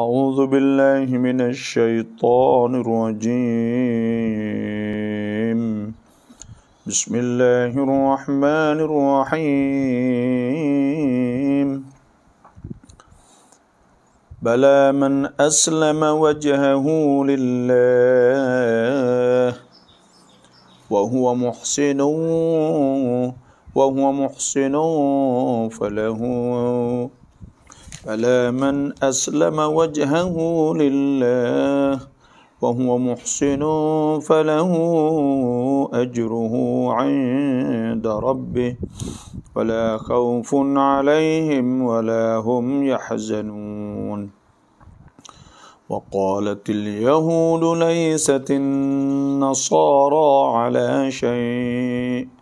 أعوذ بالله من الشيطان الرجيم بسم الله الرحمن الرحيم بلى من أسلم وجهه لله وهو محسن وهو محسن فله فلا من أسلم وجهه لله وهو محسن فله أجره عند ربه ولا خوف عليهم ولا هم يحزنون وقالت اليهود ليست النصارى على شيء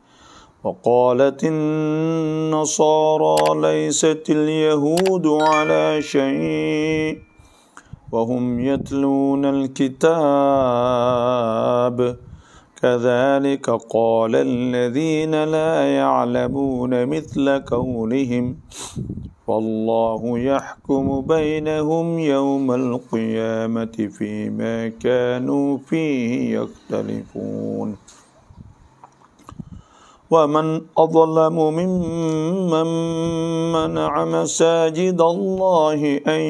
وقالت النصارى ليست اليهود على شيء وهم يتلون الكتاب كذلك قال الذين لا يعلمون مثل قولهم فالله يحكم بينهم يوم القيامه فيما كانوا فيه يختلفون ومن أظلم ممن منع مساجد الله أن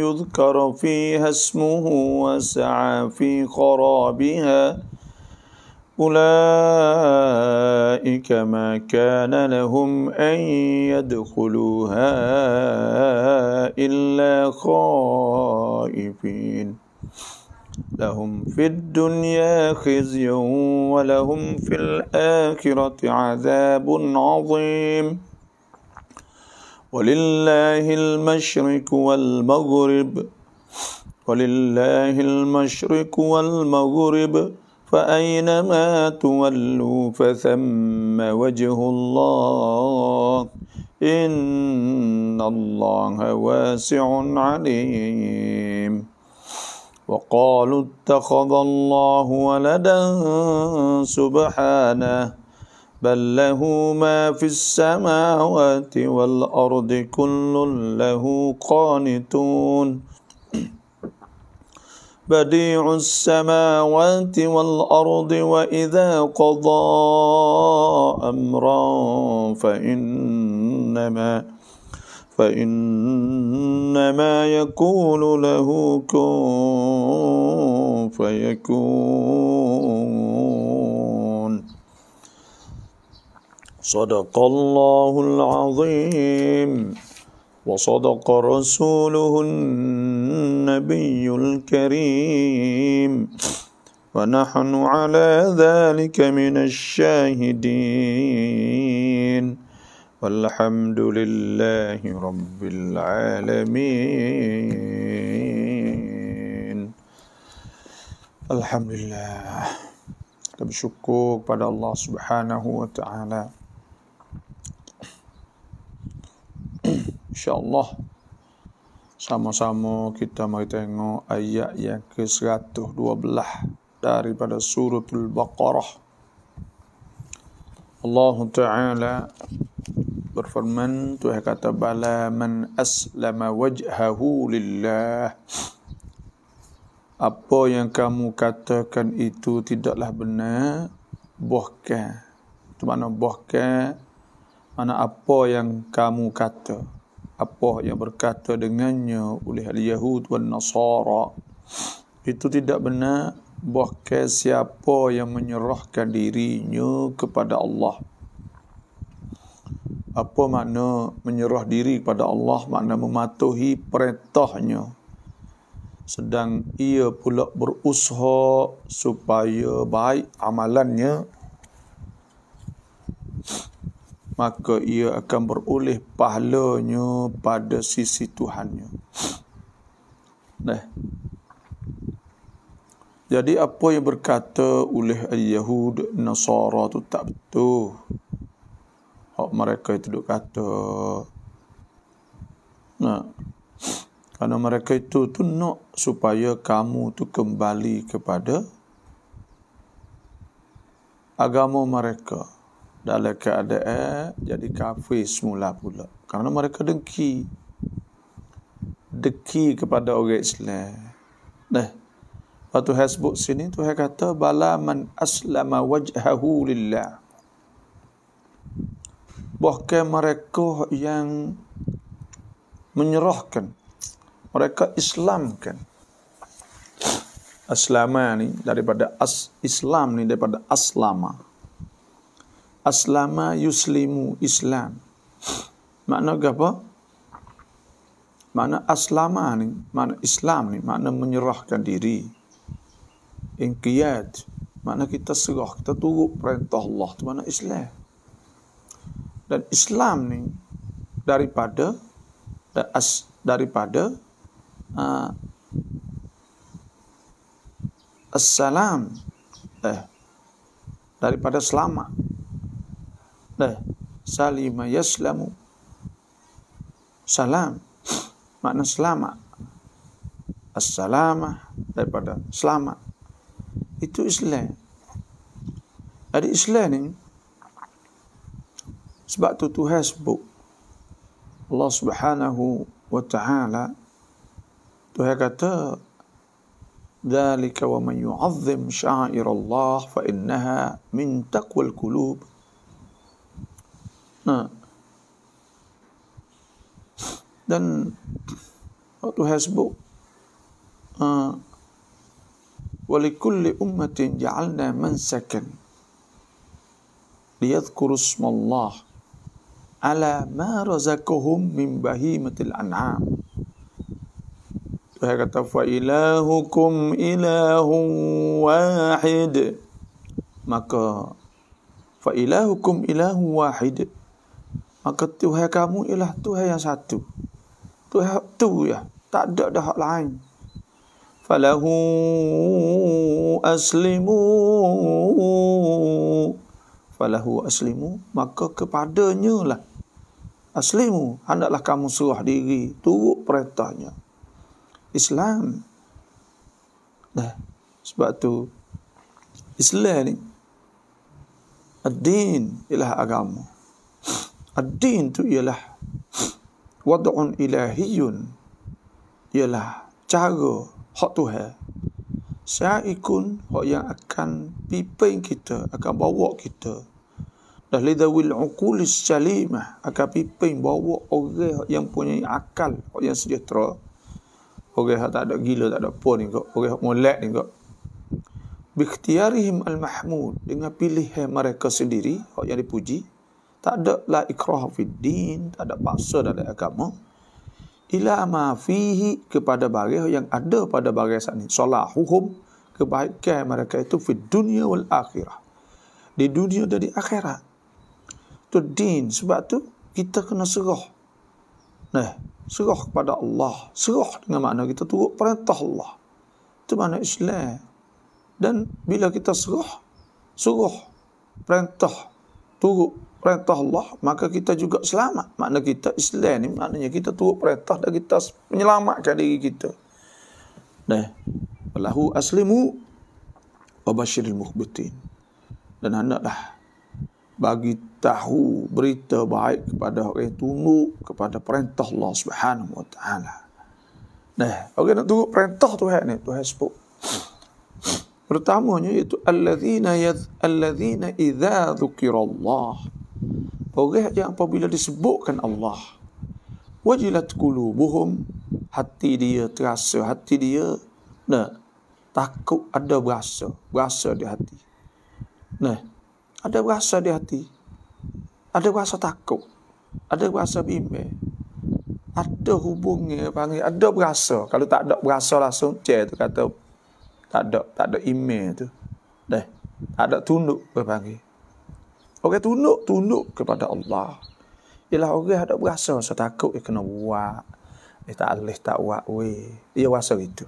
يذكر فيها اسمه وسعى في خرابها أولئك ما كان لهم أن يدخلوها إلا خائفين لهم في الدنيا خزي ولهم في الآخرة عذاب عظيم ولله المشرق والمغرب ولله المشرق والمغرب فأينما تولوا فثم وجه الله إن الله واسع عليم وقالوا اتخذ الله ولدا سبحانه بل له ما في السماوات والأرض كل له قانتون بديع السماوات والأرض وإذا قضى أمرا فإنما فإنما يقول له كن فيكون صدق الله العظيم وصدق رسوله النبي الكريم ونحن على ذلك من الشاهدين والحمد لله رب العالمين الحمد لله بشكوك بعد الله سبحانه وتعالى إن شاء الله Sama-sama kita mari tengok ayat yang ke-112 daripada suratul Baqarah. Allah Ta'ala berfirman Tuhan kata bala man aslama wajhahu lillah apa yang kamu katakan itu tidaklah benar bohkan itu makna bohkan makna apa yang kamu kata apa yang berkata dengannya oleh al-Yahud dan Nasara itu tidak benar bohkan siapa yang menyerahkan dirinya kepada Allah apa makna menyerah diri kepada Allah makna mematuhi perintahnya sedang ia pula berusaha supaya baik amalannya maka ia akan beroleh pahalanya pada sisi Tuhannya nah jadi apa yang berkata oleh Yahud Nasara itu tak betul oh, mereka itu duk kata nah karena mereka itu tu nak supaya kamu tu kembali kepada agama mereka dalam keadaan jadi kafir semula pula Karena mereka dengki dengki kepada orang Islam nah waktu hasbut sini tu kata bala man aslama wajhahu lillah bahkan mereka yang menyerahkan mereka islamkan aslama ni daripada as islam ni daripada aslama aslama yuslimu islam makna apa makna aslama ni makna islam ni makna menyerahkan diri inqiyad makna kita serah kita turut perintah Allah tu makna islam dan Islam ni daripada daripada uh, assalam eh daripada selamat eh salima yaslamu salam makna selamat assalamah daripada selamat itu Islam jadi Islam ni Sebab tu Tuhan sebut Allah Subhanahu wa taala Tuhan kata ذلك ومن يعظم شعائر الله فإنها من تقوى القلوب nah. dan waktu hasbuk uh, ولكل أمة جعلنا منسكا ليذكروا اسم الله ala ma razaqahum min bahimatil an'am. Saya kata fa ilahukum ilahun wahid. Maka fa ilahukum ilahun wahid. Maka Tuhan kamu ialah Tuhan yang satu. Tuhan tu ya, tak ada dah hak lain. Falahu aslimu. Falahu aslimu. Maka kepadanya lah aslimu hendaklah kamu serah diri turut perintahnya Islam dah sebab tu Islam ni ad-din ialah agama ad-din tu ialah wad'un ilahiyun ialah cara hak Tuhan saya ikun hak yang akan pimpin kita akan bawa kita dah lidawil uqulis salimah akan pimpin bawa orang yang punya akal yang sejahtera orang tak ada gila tak ada apa ni kok orang yang molek ni kok bikhtiarihim al-mahmud dengan pilihan mereka sendiri orang yang dipuji tak ada la ikrah fid din tak ada paksa dalam agama ila ma fihi kepada barang yang ada pada barang saat ini salahuhum kebaikan mereka itu fid dunia wal akhirah di dunia dan di akhirat tu din sebab tu kita kena serah nah serah kepada Allah serah dengan makna kita turut perintah Allah itu makna Islam dan bila kita serah suruh perintah turut perintah Allah maka kita juga selamat makna kita Islam ni maknanya kita turut perintah dan kita menyelamatkan diri kita nah lahu aslimu wa basyiril mukhbitin dan hendaklah bagi tahu berita baik kepada orang yang tunduk kepada perintah Allah Subhanahu wa taala. Nah, orang okay, nak tunduk perintah Tuhan ni, Tuhan sebut. Pertamanya iaitu alladzina yad alladzina idza dzukirallah. Orang yang apabila disebutkan Allah wajilat qulubuhum hati dia terasa hati dia nah takut ada berasa berasa di hati nah ada berasa di hati ada rasa takut ada rasa bimbang ada hubungnya panggil ada berasa kalau tak ada berasa langsung je tu kata tak ada tak ada email tu Dah, tak ada tunduk berpanggil orang tunduk tunduk kepada Allah ialah orang ada berasa rasa takut dia kena buat dia tak alih tak buat weh dia rasa itu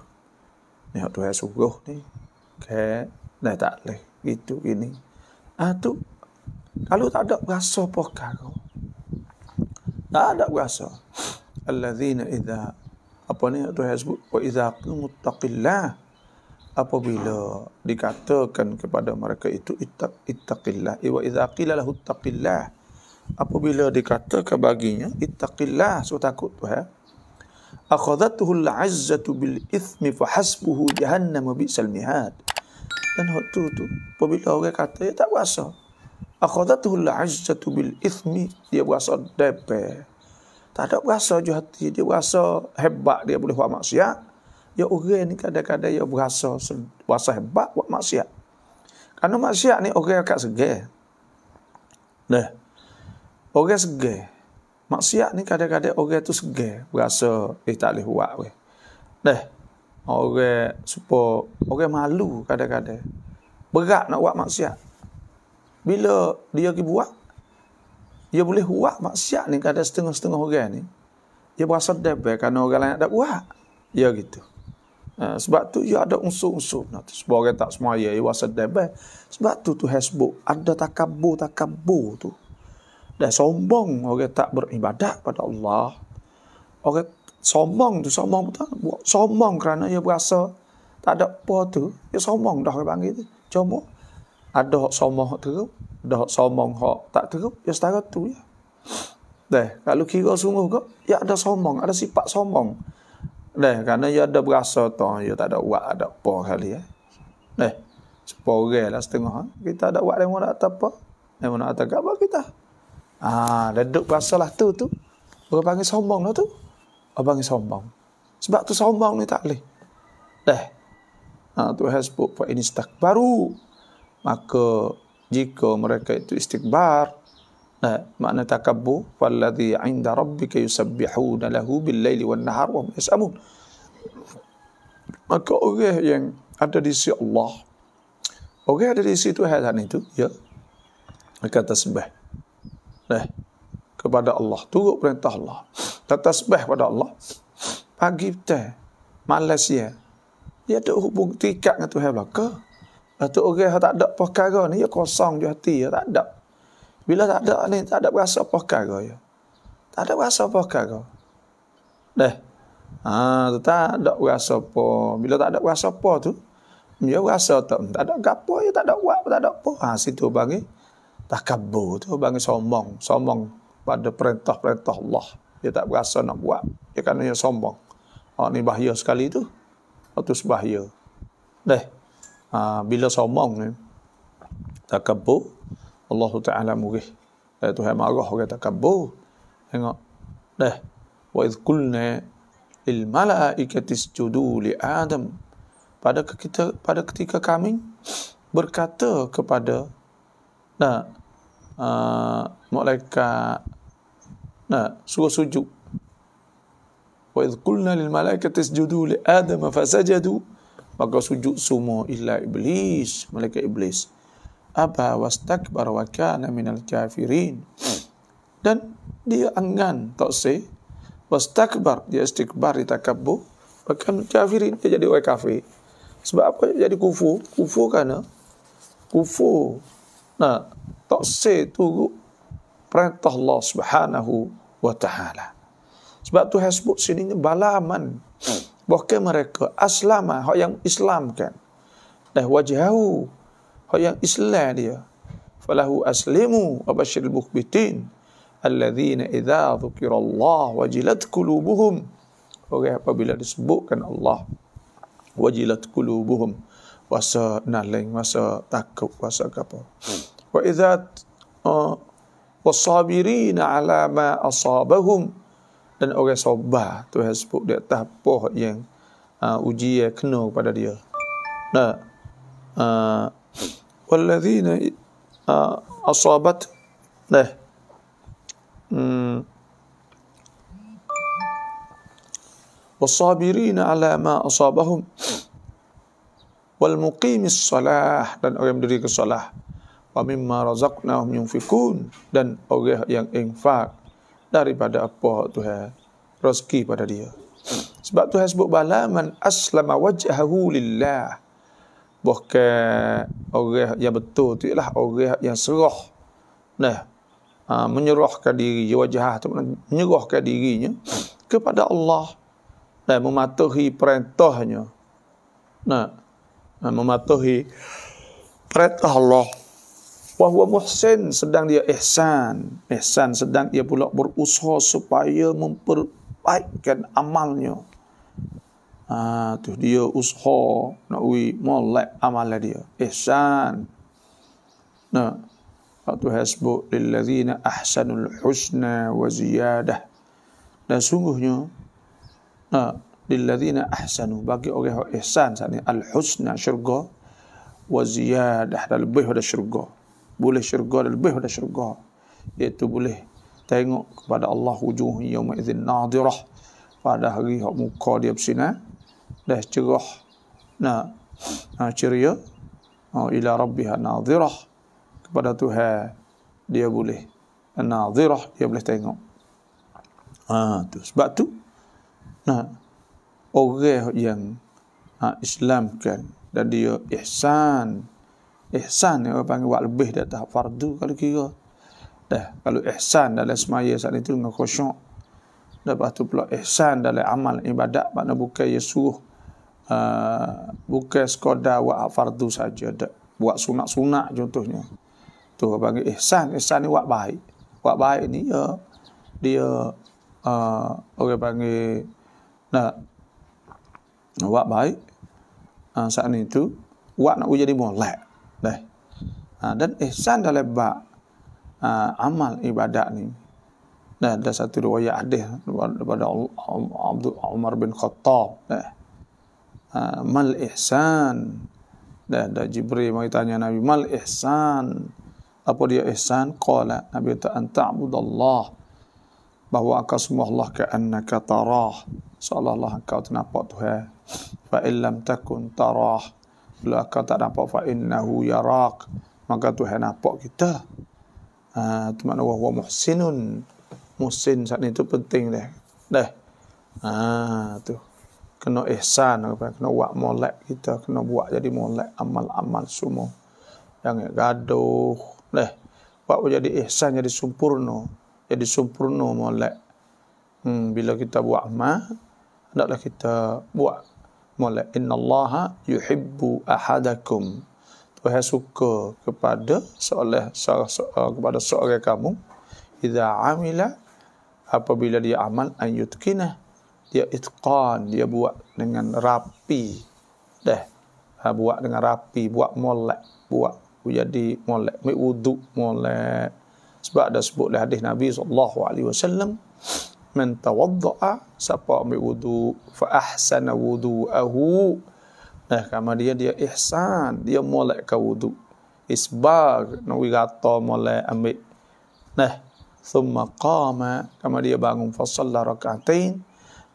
ni hak tu suruh ni ke okay. dah tak alih gitu ini. ah tu kalau tak ada rasa perkara. Tak ada rasa. Alladzina idza apa ni tu hasbu wa idza muttaqillah apabila dikatakan kepada mereka itu ittaqillah wa idza qila lahu ittaqillah apabila dikatakan baginya ittaqillah so takut tu ha akhadathu al-izzatu bil ithmi fa hasbuhu jahannam bi salmihad dan waktu tu apabila orang kata dia ya, tak berasa akhadatuhu al-'izzatu bil ithmi dia berasa depe tak ada berasa je hati dia berasa hebat dia boleh buat maksiat ya orang ni kadang-kadang ya berasa berasa hebat buat maksiat kerana maksiat ni orang agak segar Nah, orang segar maksiat ni kadang-kadang orang tu segar berasa eh tak boleh buat weh Nah, orang supo orang malu kadang-kadang berat nak buat maksiat bila dia pergi buat, dia boleh buat maksiat ni kadang setengah-setengah orang ni. Dia berasa debel kerana orang lain tak buat. Ya gitu. Ha, sebab tu dia ada unsur-unsur. Nah, sebab orang tak semua dia berasa debel. Sebab tu tu hasbuk. Ada takabur-takabur tu. Dan sombong orang tak beribadat pada Allah. Orang sombong tu, sombong betul. Sombong kerana dia berasa tak ada apa tu. Dia sombong dah orang panggil tu. Cuma ada hok somong hok teruk, ada hok somong hok tak teruk, ya setara tu ya. Deh, kalau kira sungguh ke, ya ada somong, ada sifat somong. Deh, karena ya ada berasa tu, ya tak ada uak, ada apa kali ya. Deh, sepore lah setengah. Eh. Kita ada uak, dia nak apa. Yang nak atas apa kita. Ah, ha, dah duduk berasa lah tu, tu. Orang panggil sombong lah tu. Orang panggil sombong. Sebab tu sombong ni tak boleh. Deh. Ah, ha, tu has book ini stak. Baru maka jika mereka itu istikbar eh, makna takabbur walladhi inda rabbika yusabbihuna lahu bil laili wan nahar wa yasamun maka orang yang ada di sisi Allah orang ada di sisi Tuhan itu ya mereka tersembah eh, kepada Allah turut perintah Allah tersembah pada Allah pagi petang malas ya dia ada hubung tikat dengan Tuhan belaka satu orang yang tak ada perkara ni, ya kosong je hati, ya tak ada. Bila tak ada ni, tak ada rasa perkara ya. Tak ada rasa perkara. Deh. Ha, tu tak ada rasa apa. Bila tak ada rasa apa tu, dia rasa tak, tak ada apa, ya tak ada buat, tak ada apa. Ha, situ bagi takabur tu, bagi sombong. Sombong pada perintah-perintah Allah. Dia tak rasa nak buat. Dia kerana dia sombong. Oh, ni bahaya sekali tu. Itu sebahaya. Deh. Ha, bila sombong ni, takabur, Allah Ta'ala mungkin. Eh, Tuhan marah ke takabur. Tengok. Dah. Wa izkulna il malaikat isjudu li Adam. Pada, kita, pada ketika kami berkata kepada nah, ha, uh, malaikat nah, suruh sujud. Wa izkulna lil malaikat isjudu li Adam fasajadu. sajadu maka sujud semua illa iblis mereka iblis apa wastakbar wa kana minal kafirin dan dia angan tak se wastakbar dia istikbar dia takabbur bahkan kafirin dia jadi orang kafir sebab apa dia jadi kufur kufur kerana kufur nah tak se tu perintah Allah Subhanahu wa taala sebab tu hasbuk sini balaman hmm bahkan mereka aslama hak yang Islam kan, dah wajahu hak yang islam dia falahu aslimu abashir al-mukbitin alladhina idza dhukirallah wajilat kulubuhum, orang okay, apabila disebutkan Allah wajilat kulubuhum, wasa naling wasa takut wasa apa wa idza uh, ala ma asabahum dan orang sabar Tuhan sebut dia atas apa yang uh, uji yang kena pada dia nah uh, ah, walladzina uh, ah, asabat nah hmm والصابرين على ما أصابهم والمقيم الصلاة dan orang berdiri ke solat ومما رزقناهم ينفقون dan orang yang infak daripada apa Tuhan rezeki pada dia. Sebab Tuhan sebut bala man aslama wajhahu lillah. Bahkan orang yang betul tu ialah orang yang serah. Nah, ha, menyerahkan diri wajah tu menyerahkan dirinya kepada Allah dan mematuhi perintahnya. Nah, mematuhi perintah Allah bahawa muhsin sedang dia ihsan ihsan sedang dia pula berusaha supaya memperbaikkan amalnya ha, tu dia usaha nak ui molek amalnya dia ihsan nah Waktu hasbu lillazina ahsanul husna wa ziyadah. Dan sungguhnya, nah, lillazina ahsanu bagi orang yang ihsan, al-husna syurga wa ziyadah. Dan lebih pada syurga boleh syurga dan lebih daripada syurga iaitu boleh tengok kepada Allah wujuh yaum izin nadirah pada hari hak muka dia bersinar dah cerah nah nah ceria oh, ila rabbiha nadirah kepada Tuhan dia boleh nadirah dia boleh tengok ha tu sebab tu nah orang yang ha, Islam kan dan dia ihsan ihsan yang orang panggil buat lebih dari tahap fardu kalau kira dah kalau ihsan dalam semaya saat itu dengan khusyuk lepas tu pula ihsan dalam amal ibadat makna bukan ia suruh uh, bukan sekadar buat fardu saja dah. buat sunat-sunat contohnya tu orang panggil ihsan ihsan ni buat baik buat baik ni ya dia uh, orang panggil nak buat baik uh, saat itu buat nak jadi molek leh. Ha, dan ihsan dalam bak ha, amal ibadat ni. Dan ada satu riwayat hadis daripada Abdul Umar bin Khattab. Leh. Ha, mal ihsan. Dah ada Jibril mari tanya Nabi, mal ihsan. Apa dia ihsan? Qala Nabi ta anta'budallah bahwa engkau sembah Allah ke annaka tarah seolah-olah engkau ternampak Tuhan fa illam takun tarah kalau kau tak nampak fa innahu yarak, maka Tuhan nampak kita. Ah, tu makna wa muhsinun. Muhsin saat ni tu penting deh. Deh. Ah, tu. Kena ihsan apa kena buat molek kita, kena buat jadi molek amal-amal semua. Jangan gaduh. Deh. Buat jadi ihsan jadi sempurna. Jadi sempurna molek. Hmm, bila kita buat amal, hendaklah kita buat mula Allaha yuhibbu ahadakum Tuhan suka kepada seolah seorang kepada seorang kamu idza amila apabila dia amal ayutkinah dia itqan dia buat dengan rapi Dah. ha, buat dengan rapi buat molek buat jadi molek mai wuduk molek sebab ada sebut dalam hadis Nabi saw man tawadda'a siapa ambil wudu fa ahsana wudu'ahu nah kama dia dia ihsan dia mulai ke wudu isbar nawi gato mulai ambil nah thumma qama kama dia bangun fa sallara rak'atain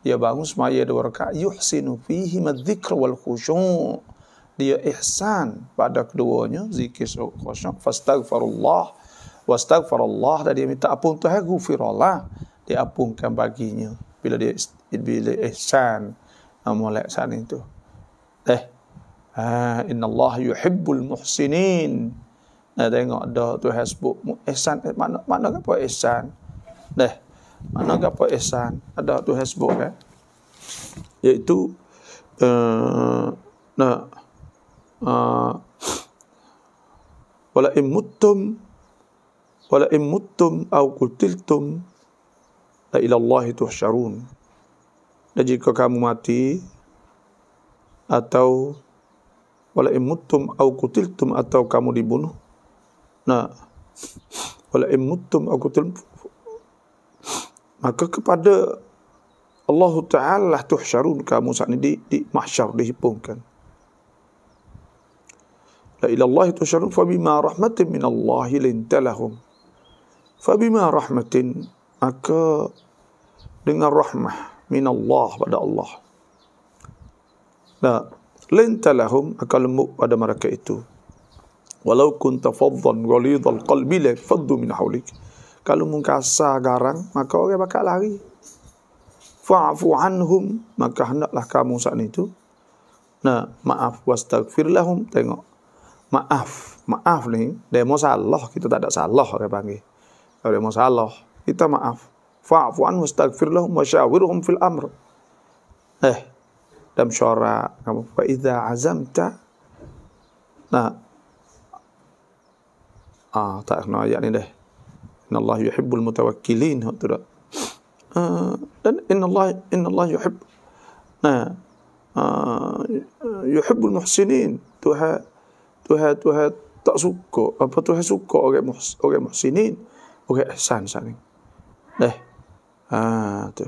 dia bangun semaya dua rakaat yuhsinu fihi madzikr wal khusyu' dia ihsan pada keduanya zikir khusyuk fastaghfirullah wastaghfirullah dan dia minta ampun tuhan gufirullah diapungkan baginya bila dia bila ihsan amal ah, ihsan itu eh ah innallah yuhibbul muhsinin nah tengok dah tu hasbuk ihsan eh, mana mana apa ihsan deh mana apa ihsan ada tu hasbuk kan iaitu eh, nah ah, wala immuttum wala immuttum au qutiltum la itu syarun. Dan jika kamu mati atau wala imuttum au kutiltum atau kamu dibunuh. Nah, wala imuttum au kutiltum maka kepada Allah Ta'ala tuhsyarun kamu saat ini di, di mahsyar, dihipungkan. La ilallahi tuhsyarun fa bima rahmatin min Allahi lintalahum. Fa bima rahmatin maka dengan rahmah min Allah pada Allah. Nah, lenta lahum akan lembut pada mereka itu. Walau kun tafadhan ghalidhal qalbi la faddu min hawlik. Kalau mungkasa garang, maka orang bakal lari. Fa'fu anhum, maka hendaklah kamu saat itu. Nah, maaf wastaghfir lahum, tengok. Maaf, maaf ni, dia mau salah, kita tak ada salah orang panggil. Kalau dia mau salah, minta maaf. Fa'fu anhu astaghfir lahum wa syawirhum fil amr. Eh, dalam syara kamu fa idza azamta nah ah tak kena ayat ni deh innallahi yuhibbul mutawakkilin tu dah ah, dan innallahi innallahi yuhib nah ah, yuhibbul muhsinin tuha tuha tuha tak suka apa tuha suka orang muhsinin orang ihsan saling Dah, eh. Ha tu.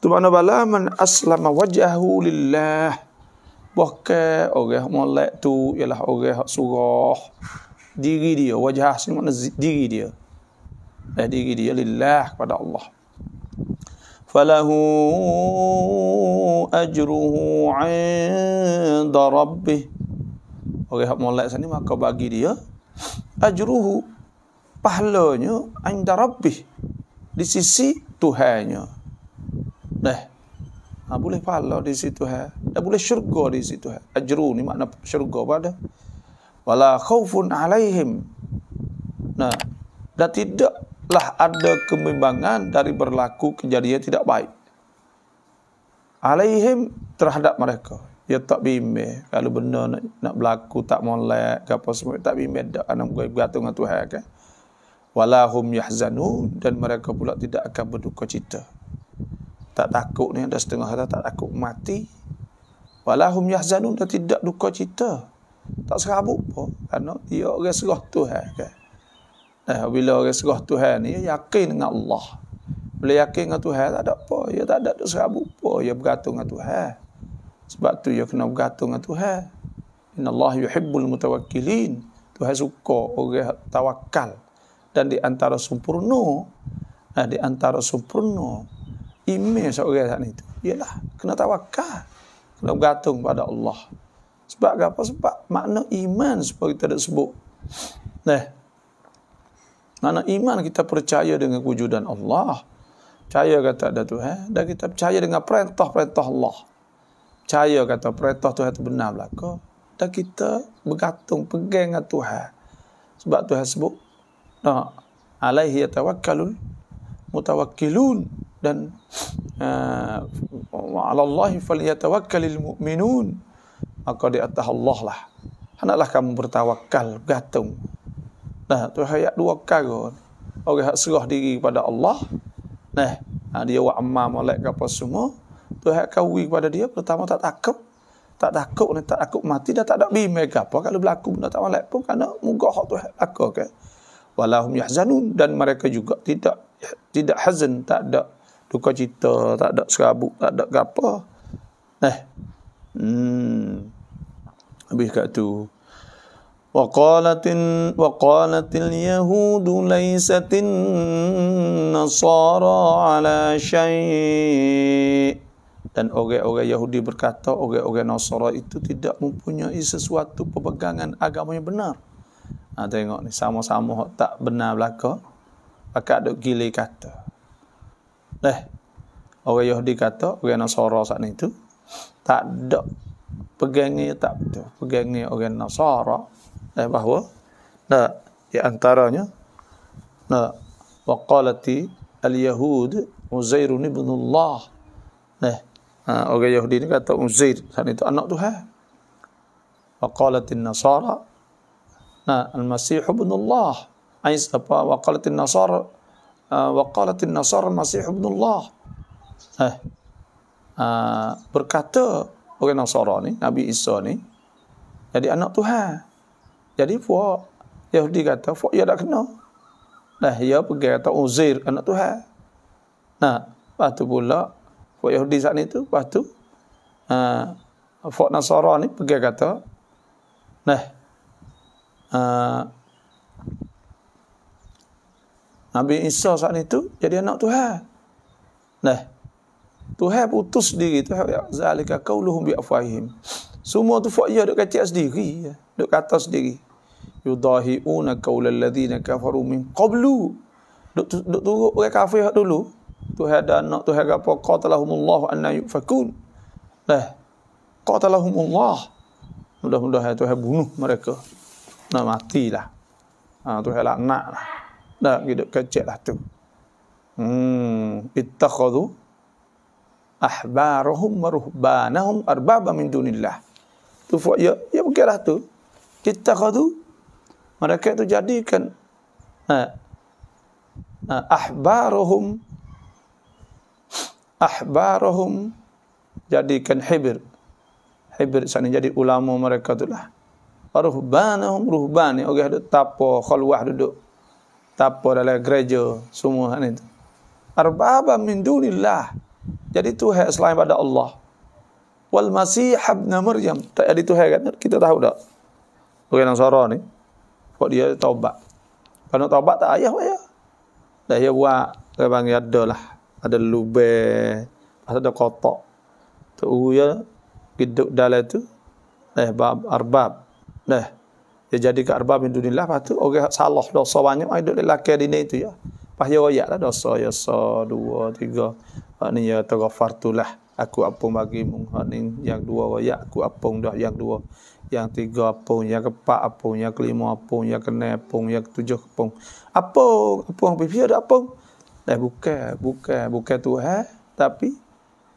Tu mana bala man aslama wajahu lillah. Bukan orang molek tu ialah orang hak surah diri dia wajah asli mana diri dia. Eh diri dia lillah kepada Allah. Falahu ajruhu 'inda rabbih. Orang hak molek sini maka bagi dia ajruhu pahalanya 'inda rabbih di sisi Tuhannya. Nah, ha, boleh pahala di sisi Tuhan. Dan boleh syurga di sisi Tuhan. Ajru ni makna syurga pada. Wala khawfun alaihim. Nah, dah tidaklah ada kemimbangan dari berlaku kejadian tidak baik. Alaihim terhadap mereka. Ya tak bimbing. Kalau benar nak, nak berlaku tak molek. Tak bimbing. Tak bimbing. Tak bimbing. Tak bimbing. Tak bimbing. Tak walahum yahzanun dan mereka pula tidak akan berduka cita. Tak takut ni ada setengah kata tak takut mati. Walahum yahzanun dan tidak duka cita. Tak serabut pun kerana dia orang serah Tuhan kan. Nah eh, bila orang serah Tuhan ni dia yakin dengan Allah. Bila yakin dengan Tuhan tak ada apa, dia tak ada dak serabut apa, dia bergantung dengan Tuhan. Sebab tu dia kena bergantung dengan Tuhan. Inna Allah yuhibbul mutawakkilin. Tuhan suka orang tawakal dan di antara sempurna nah di antara sempurna iman seorang saat itu ialah kena tawakal kena bergantung pada Allah sebab apa sebab makna iman seperti kita dah sebut nah mana iman kita percaya dengan wujudan Allah percaya kata ada Tuhan eh? dan kita percaya dengan perintah-perintah Allah percaya kata perintah Tuhan itu benar belaka dan kita bergantung pegang dengan Tuhan sebab Tuhan sebut no alaihi tawakkalul mutawakkilun dan uh, ala Allah falyatawakkalul mu'minun maka di atas Allah lah hendaklah kamu bertawakal gatung. nah tu ayat dua kali orang hak serah diri kepada Allah nah ha, dia wa amma malak apa semua tu hak kawi kepada dia pertama tak takut tak takut ni tak takut mati dah tak ada bimbing apa kalau berlaku benda tak malak pun kerana muka hak tu hak aku walahum yahzanun dan mereka juga tidak tidak hazan tak ada duka cita tak ada serabut tak ada apa eh hmm habis kat tu Waqalatin, وقالت اليهود ليست Nasara ala شيء dan orang-orang Yahudi berkata orang-orang Nasara itu tidak mempunyai sesuatu pemegangan agamanya benar Ha, tengok ni, sama-sama tak benar belaka. Pakat duk gila kata. Eh, orang Yahudi kata, orang Nasara saat ni tu, tak ada pegangi tak betul. Pegangi orang Nasara, eh, bahawa, nah, di antaranya, nah, waqalati al-Yahud Uzair ibn Allah. Eh, ha, orang Yahudi ni kata Uzair, saat ni tu anak Tuhan. Waqalati Nasara, Ha, Al-Masih ibn Allah. Ais apa waqalatin Nasar uh, waqalatin Nasar Masih ibn Allah. Eh. Ha, berkata orang Nasara ni Nabi Isa ni jadi anak Tuhan. Jadi puak Yahudi kata, puak ya dak kena. Dah ya pergi kata Uzair anak Tuhan. Nah, patu pula puak Yahudi saat ni tu, patu ah ha, uh, puak Nasara ni pergi kata, nah Ah, Nabi Isa saat itu jadi anak Tuhan. Nah. Tuhan putus diri tu zalika qauluhum bi afwahihim. Semua tu fakir duk kecil sendiri, ya. duk kata sendiri. Yudahiuna qaulal ladzina kafaru min qablu. Duk duk turuk orang kafir dulu. Tuhan ada anak Tuhan gapo qatalahumullah an yufakun. Nah. Qatalahumullah. Mudah-mudahan Tuhan bunuh mereka nak mati lah. Ha, ah, tu hal nak lah. Nak hidup kecil lah tu. Hmm. Ittakhadu ahbaruhum maruhbanahum arbaba min dunillah. Tu fuk ya. Ya bukanlah tu. Ittakhadu. Mereka tu jadikan. Ha, ha, ahbaruhum. Ahbaruhum. Jadikan hibir. Hibir sana jadi ulama mereka tu lah. Ruhbanahum ruhban ni ya, orang duduk tapo khalwah duduk. Tapo dalam gereja semua ni kan tu. Arbab, min dunillah. Jadi Tuhan selain pada Allah. Wal Masih ibn Maryam. Jadi Tuhan kan kita tahu dak. Orang Nasara ni buat dia taubat. Kalau nak taubat tak ayah wayah. Dah dia buat dia panggil adalah ada lubang, ada kotak. Tu ya geduk dalam tu. Eh bab arbab Nah. Dia jadi ke arbab min dunillah lepas tu orang salah dosa banyak ai duk lelaki di ni tu ya. Pas dia royak lah dosa ya so dua tiga. Pak ni ya taghfartulah. Aku apung bagi mu ni yang dua waya, aku apung dah yang dua. Yang tiga apung, yang keempat apung, yang kelima apung, yang keenam apung, yang ketujuh apung. Apung, apung pipi ada apung. Eh bukan, bukan, bukan Tuhan, tapi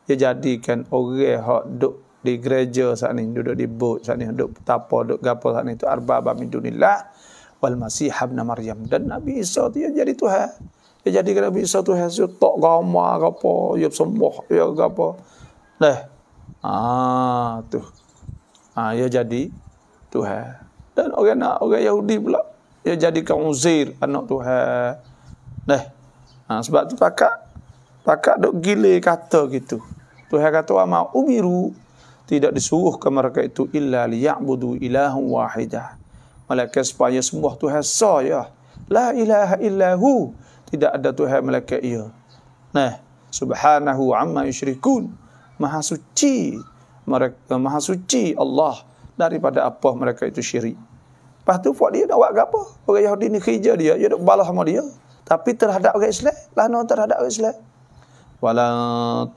dia jadikan orang hak duk di gereja saat ni duduk di bot saat ni duduk tapa duduk gapo saat itu tu arbab min dunillah wal masih ibn maryam dan nabi isa tu jadi tuhan dia jadi nabi isa tu has yo tok gama gapo yo sembuh yo gapo leh ah tu ah dia jadi tuhan dan orang nak orang yahudi pula dia jadi kaum uzir anak tuhan leh ah sebab tu pakak pakak dok gile kata gitu tuhan kata wa ma umiru tidak disuruh ke mereka itu illa liya'budu ilahun wahidah. Malaikat supaya semua Tuhan sah ya. La ilaha illahu. Tidak ada Tuhan malaikat ia. Nah, subhanahu amma yusyrikun. Maha suci mereka maha suci Allah daripada apa mereka itu syirik. Lepas tu buat dia nak buat apa? Orang Yahudi ni kerja dia, dia nak balas sama dia. Tapi terhadap orang Islam, lah nak terhadap orang Islam. ولن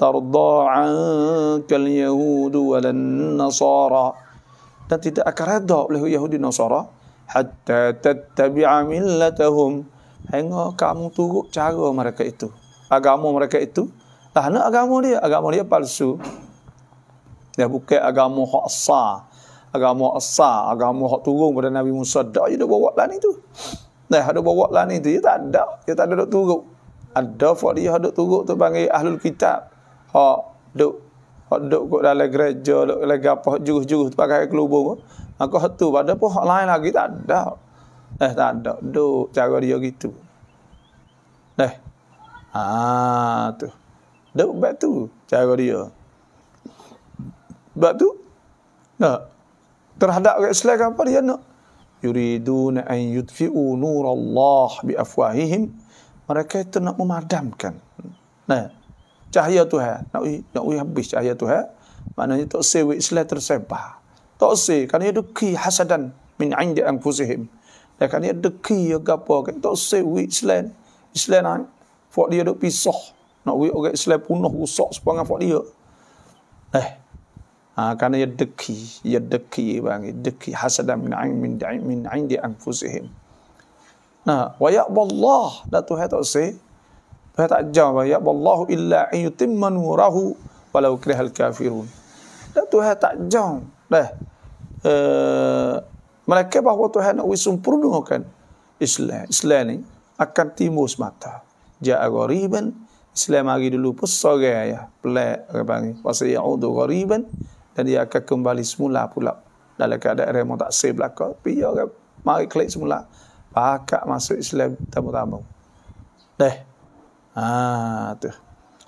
ترضى عنك اليهود ولا النصارى dan tidak akan redha oleh Yahudi Nasara hatta tattabi'a millatahum hingga kamu turut cara mereka itu agama mereka itu tak nak agama dia agama dia palsu dia bukan agama hak sah agama sah agama hak turun pada Nabi Musa dak dia bawa lah ni tu dah ada bawa lah ni tu dia tak ada dia tak ada nak turun ada fadiah duk turuk tu panggil ahlul kitab hak duk hak duk kat dalam gereja duk dalam gapo juruh-juruh tu pakai kelubung maka hak tu pada pun orang lain lagi tak ada eh tak ada duk cara dia gitu Eh, Ha tu. Dah buat tu cara dia. Buat tu. Nah. Terhadap orang Islam apa dia nak? Yuriduna an yudfi'u nurallah bi afwahihim mereka itu nak memadamkan nah cahaya Tuhan nak nak habis cahaya Tuhan maknanya tak sewek selai tersebar tak se kerana deki hasadan min indi anfusihim dan kerana deki ya gapo kan tak sewek selai selai nak buat dia duk pisah nak wek orang selai punuh rusak sepanjang buat dia eh Ah, kerana ia deki, ia deki bang, deki hasadam min min min anfusihim. Nah, wa ya Allah, dah Tuhan tak say. Tuhan tak jawab, ya Allah illa ayyutimman murahu walau krihal kafirun. Dah Tuhan tak jawab. Dah. Uh, mereka bahawa Tuhan nak sempurnakan Islam. Islam ni akan timus mata. Ja'a ghariban, Islam lagi dulu pesor ya. Pelik, orang panggil. Pasal ia'udu ghariban, dan dia akan kembali semula pula. Dalam keadaan remo tak sebelah kau. Pergi orang, mari klik semula pakak masuk Islam tamu-tamu. Deh. Ha tu.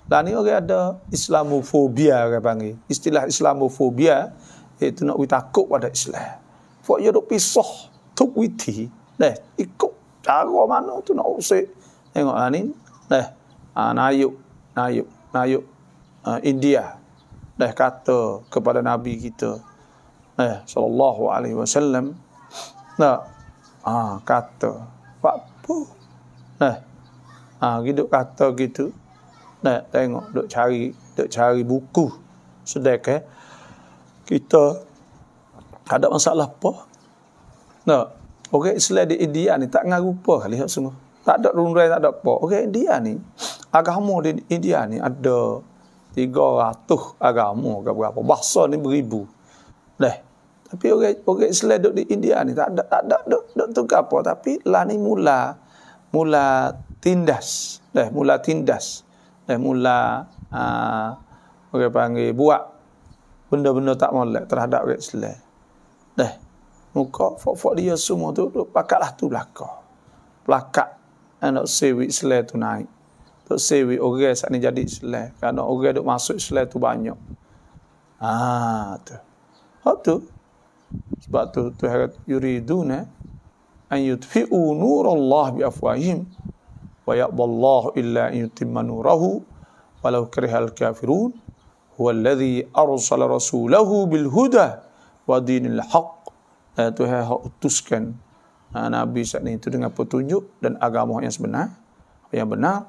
Lah ni orang ada Islamofobia orang panggil. Istilah Islamofobia itu nak kita takut pada Islam. Fok yo pisah tok witi. Deh, ikut cara mana tu nak usik. Tengok lah ni. Deh. Ha Nayuk, Nayuk, Nayuk ha, India. Deh kata kepada Nabi kita. Eh, sallallahu alaihi wasallam. Nah, Ha, kata. Apa? Nah. Ha, gitu kata gitu. Nah, tengok. Duk cari. Duk cari buku. Sedek eh. Kita. Ada masalah apa? Nah. okey, Islam di India ni tak ngaruh apa kali. Semua. Tak ada runrai, tak ada apa. Okey, India ni. Agama di India ni ada. 300 agama ke berapa. Bahasa ni beribu. Nah. Tapi orang orang Islam duduk di India ni tak ada tak ada duduk, duduk tukar apa tapi lah ni mula mula tindas. Dah eh, mula tindas. Dah eh, mula a uh, orang panggil buat benda-benda tak molek terhadap orang Islam. Dah eh, muka fok-fok dia semua tu duk pakatlah tu belaka. Pelakat anak sewi Islam tu naik. Tok sewi orang sat ni jadi Islam. Karena orang duk masuk Islam tu banyak. Ah tu. Hak tu sebab tu Tuhan kata yuriduna an yutfi'u nurallah bi afwahim wa yaballahu illa an yutimma nurahu walau karihal kafirun huwa alladhi arsala rasulahu bil huda wa dinil haq eh, Tuhan utuskan ha, Nabi saat itu dengan petunjuk dan agama yang sebenar yang benar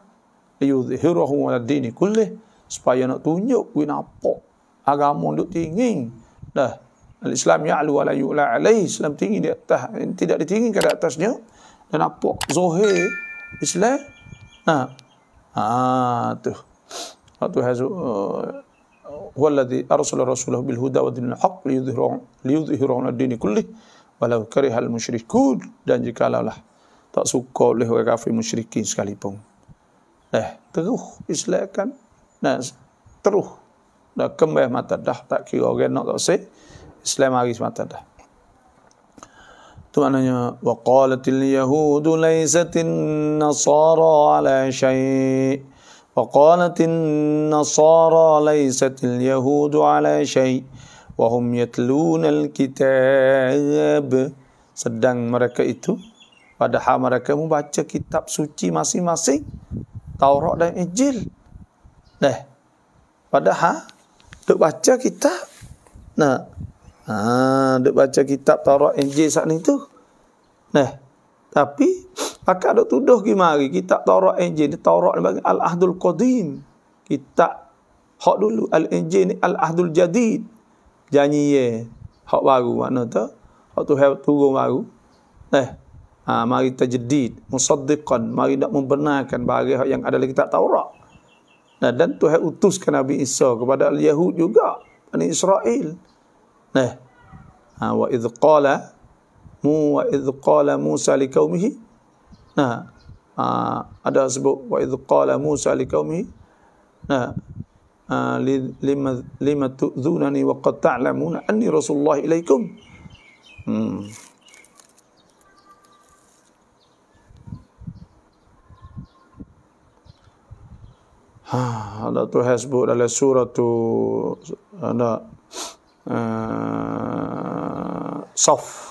liyuzhirahu ala dini kullih supaya nak tunjuk winapok agama duk tinggi dah Al-Islam ya'lu wa la yu'la alaih. Islam tinggi di atas. Tidak ditinggi di atasnya. Dan apa? Zohir Islam. Nah. Ha. ha. tu. Waktu hazu. Uh, huwa alladhi arsala rasulahu bil huda wa dinil haq liyudhihirun ad-dini kullih. Walau karihal musyrikun. Dan jika lah tak suka oleh orang kafir musyrikin sekalipun. Eh, teruh Islam kan. Nah, teruh. Dah kembali mata dah. Tak kira orang nak tak sih. Islam hari semata dah. Tu maknanya wa qalatil yahudu laysatin nasara ala syai' wa qalatin nasara laysatil yahudu ala syai' wa hum yatluna alkitab sedang mereka itu padahal mereka membaca kitab suci masing-masing Taurat dan Injil deh padahal duk baca kitab nah Ha, duk baca kitab Taurat Injil saat ni tu. Nah, tapi pakak duk tuduh ki mari kitab Taurat Injil ni Taurat ni bagi Al-Ahdul Qadim. Kitab hak dulu Al-Injil ni Al-Ahdul Jadid. Janji ye. Hak baru makna tu. Hak tu hak turun baru. Nah. Ha, mari tajdid, musaddiqan, mari nak membenarkan bagi hak yang ada lagi kitab Taurat. Nah, dan tu Tuhan utuskan Nabi Isa kepada al Yahud juga, Bani Israel. Ne? Ha, wa idh qala mu wa idh qala Musa li qaumihi. Nah. Ha, ada sebut wa idh qala Musa li qaumihi. Nah. Ha, li, lima lima tu'dhunani wa qad ta'lamuna anni rasulullah ilaikum. Hmm. Ha, ada tu hasbut dalam surah tu ada آه، صف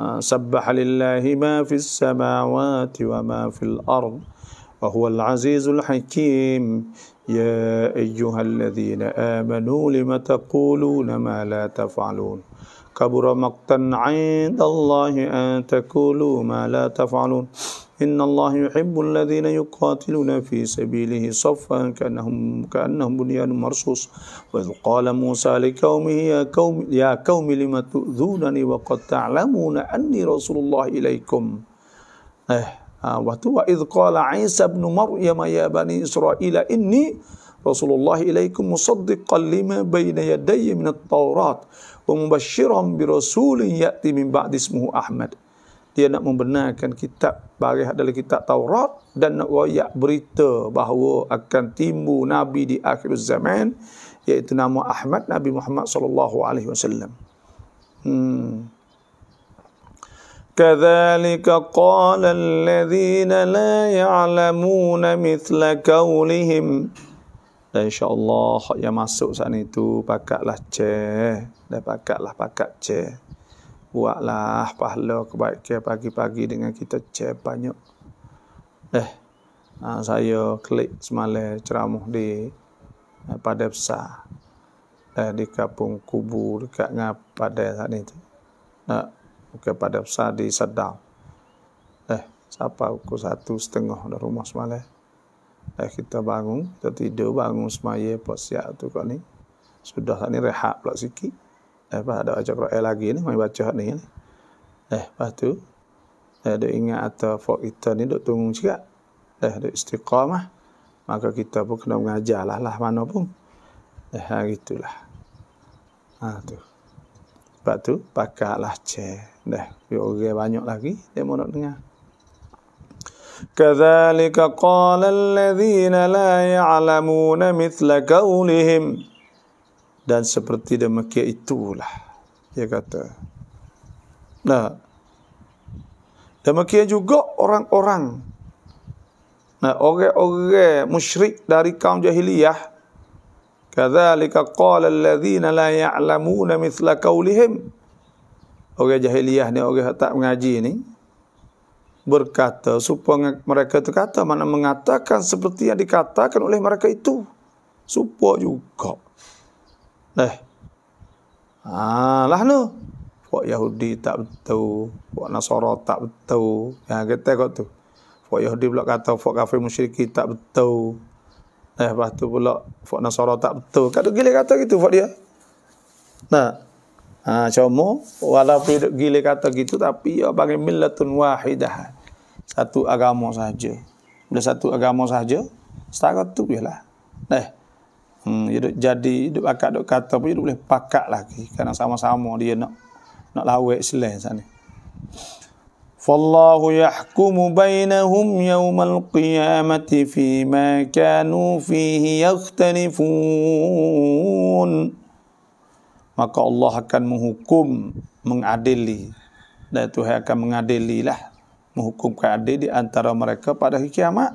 آه، سبح لله ما في السماوات وما في الأرض وهو العزيز الحكيم يا أيها الذين آمنوا لم تقولون ما لا تفعلون كبر مقتا عند الله أن تقولوا ما لا تفعلون إن الله يحب الذين يقاتلون في سبيله صفا كأنهم كأنهم بنيان مرصوص وإذ قال موسى لقومه يا قوم يا قوم لم تؤذونني وقد تعلمون أني رسول الله إليكم إيه آه، وإذ قال عيسى ابن مريم يا بني إسرائيل إني رسول الله إليكم مصدقا لما بين يدي من التوراة ومبشرا برسول يأتي من بعد اسمه أحمد dia nak membenarkan kitab barih adalah kitab Taurat dan nak royak berita bahawa akan timbu nabi di akhir zaman iaitu nama Ahmad Nabi Muhammad sallallahu alaihi wasallam. Hmm. كذلك قال الذين لا يعلمون مثل قولهم إن شاء الله يا masuk sana itu pakatlah ceh dan pakatlah pakat ceh buatlah pahala kebaikan pagi-pagi dengan kita cek banyak. Eh, ha, saya klik semalam ceramah di eh, pada besar eh, di kampung kubu dekat dengan pada saat itu. Eh, bukan pada besar di sedang. Eh, siapa pukul satu setengah dari rumah semalam. Eh, kita bangun, kita tidur, bangun semaya, pos siap tu kau ni. Sudah saat ni rehat pula sikit eh, apa ada ajak ro'el lagi ni mai baca ni eh lepas tu eh, ada ingat atau fok kita ni duk tunggu juga eh duk istiqamah maka kita pun kena mengajar lah, lah mana pun eh ha gitulah ha tu lepas tu pakaklah ce dah biar orang banyak lagi dia mau nak dengar كذلك قال الذين لا يعلمون مثل قولهم dan seperti demikian itulah dia kata. Nah. Demikian juga orang-orang. Nah, orang-orang musyrik dari kaum jahiliyah. Kadzalika qala alladziina la ya'lamuuna mithla qaulihim. Orang jahiliyah ni orang tak mengaji ni berkata supaya mereka itu kata mana mengatakan seperti yang dikatakan oleh mereka itu. Supaya juga Eh. Ah, lah nu, Pok Yahudi tak betul, pok Nasara tak betul. Ya kita kok tu. Pok Yahudi pula kata pok kafir musyrik tak betul. Eh, lepas tu pula pok Nasara tak betul. Kat tu gila kata gitu pok dia. Nah. Ha, cuma walaupun hidup gila kata gitu tapi ya panggil millatun wahidah. Satu agama saja. Bila satu agama saja, setakat tu jelah. Nah. Eh. Hmm, dia duk jadi, duk akak duk kata pun, duk boleh pakat lagi. Kerana sama-sama dia nak nak lawak selain sana. Fallahu yahkumu bainahum yawmal qiyamati Fi Ma kanu fihi yakhtanifun. Maka Allah akan menghukum, mengadili. Dan Tuhan akan mengadili lah. Menghukum keadilan di antara mereka pada hari kiamat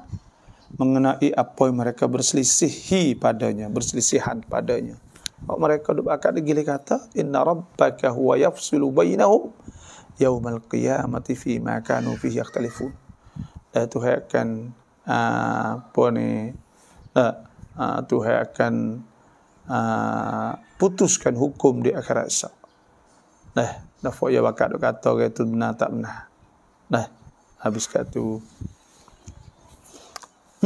mengenai apa yang mereka berselisihi padanya, berselisihan padanya. Oh, mereka berkata gili kata, Inna rabbaka huwa yafsulu bainahum yawmal qiyamati fi ma kanu fihi yakhtalifun. Eh, Tuhan akan uh, apa ni? Uh, Tuhan akan ah, putuskan hukum di akhirat esok. Nah, nafoya bakat kata kata itu benar tak benar. Nah, habis kata itu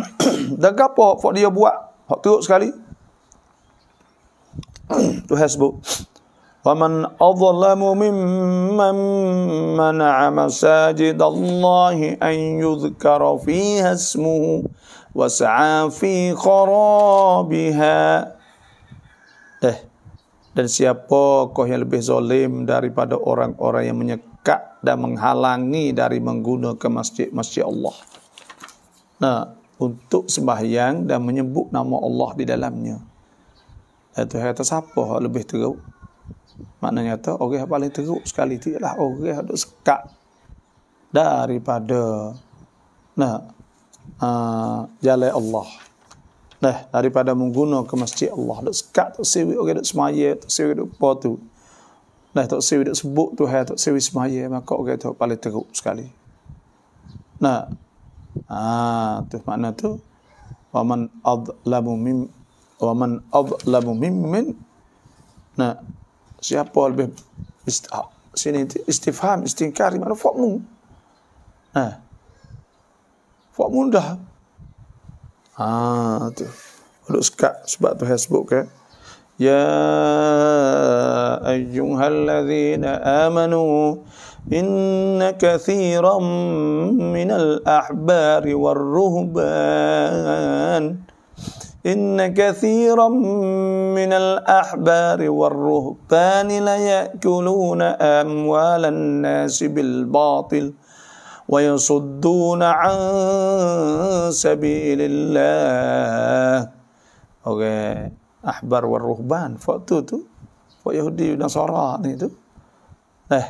Dan apa yang dia buat? Hak teruk sekali. tu hasbu. Wa man adhlamu mimman man'a masajid Allah an yudhkara fiha ismuhu wa sa'a fi kharabiha. Eh. Dan siapa kau yang lebih zalim daripada orang-orang yang menyekat dan menghalangi dari menggunakan masjid-masjid Allah. Nah, untuk sembahyang dan menyebut nama Allah di dalamnya. Itu eh, saya kata siapa lebih teruk? Maknanya kata orang yang paling teruk sekali itu ialah orang yang ada sekat daripada nah, uh, jalan Allah. Nah, daripada mengguna ke masjid Allah. Tak sekat, tak sewi orang yang semaya, tak sewi duk apa tu. Nah, tak sewi duk sebut tu, tak sewi semaya. Maka orang itu paling teruk sekali. Nah, Ah, tu makna tu waman adlamu mim waman adlamu mimmin nah siapa lebih ist, ah, sini itu istifham istingkar mana fakmu nah fakmu dah Ah, tu kalau sebab tu Facebook ke eh? يا أيها الذين آمنوا إن كثيرا من الأحبار والرهبان إن كثيرا من الأحبار والرهبان ليأكلون أموال الناس بالباطل ويصدون عن سبيل الله okay. Ahbar wal Ruhban. Fak tu tu. Yahudi dan Sorak ni tu. Eh.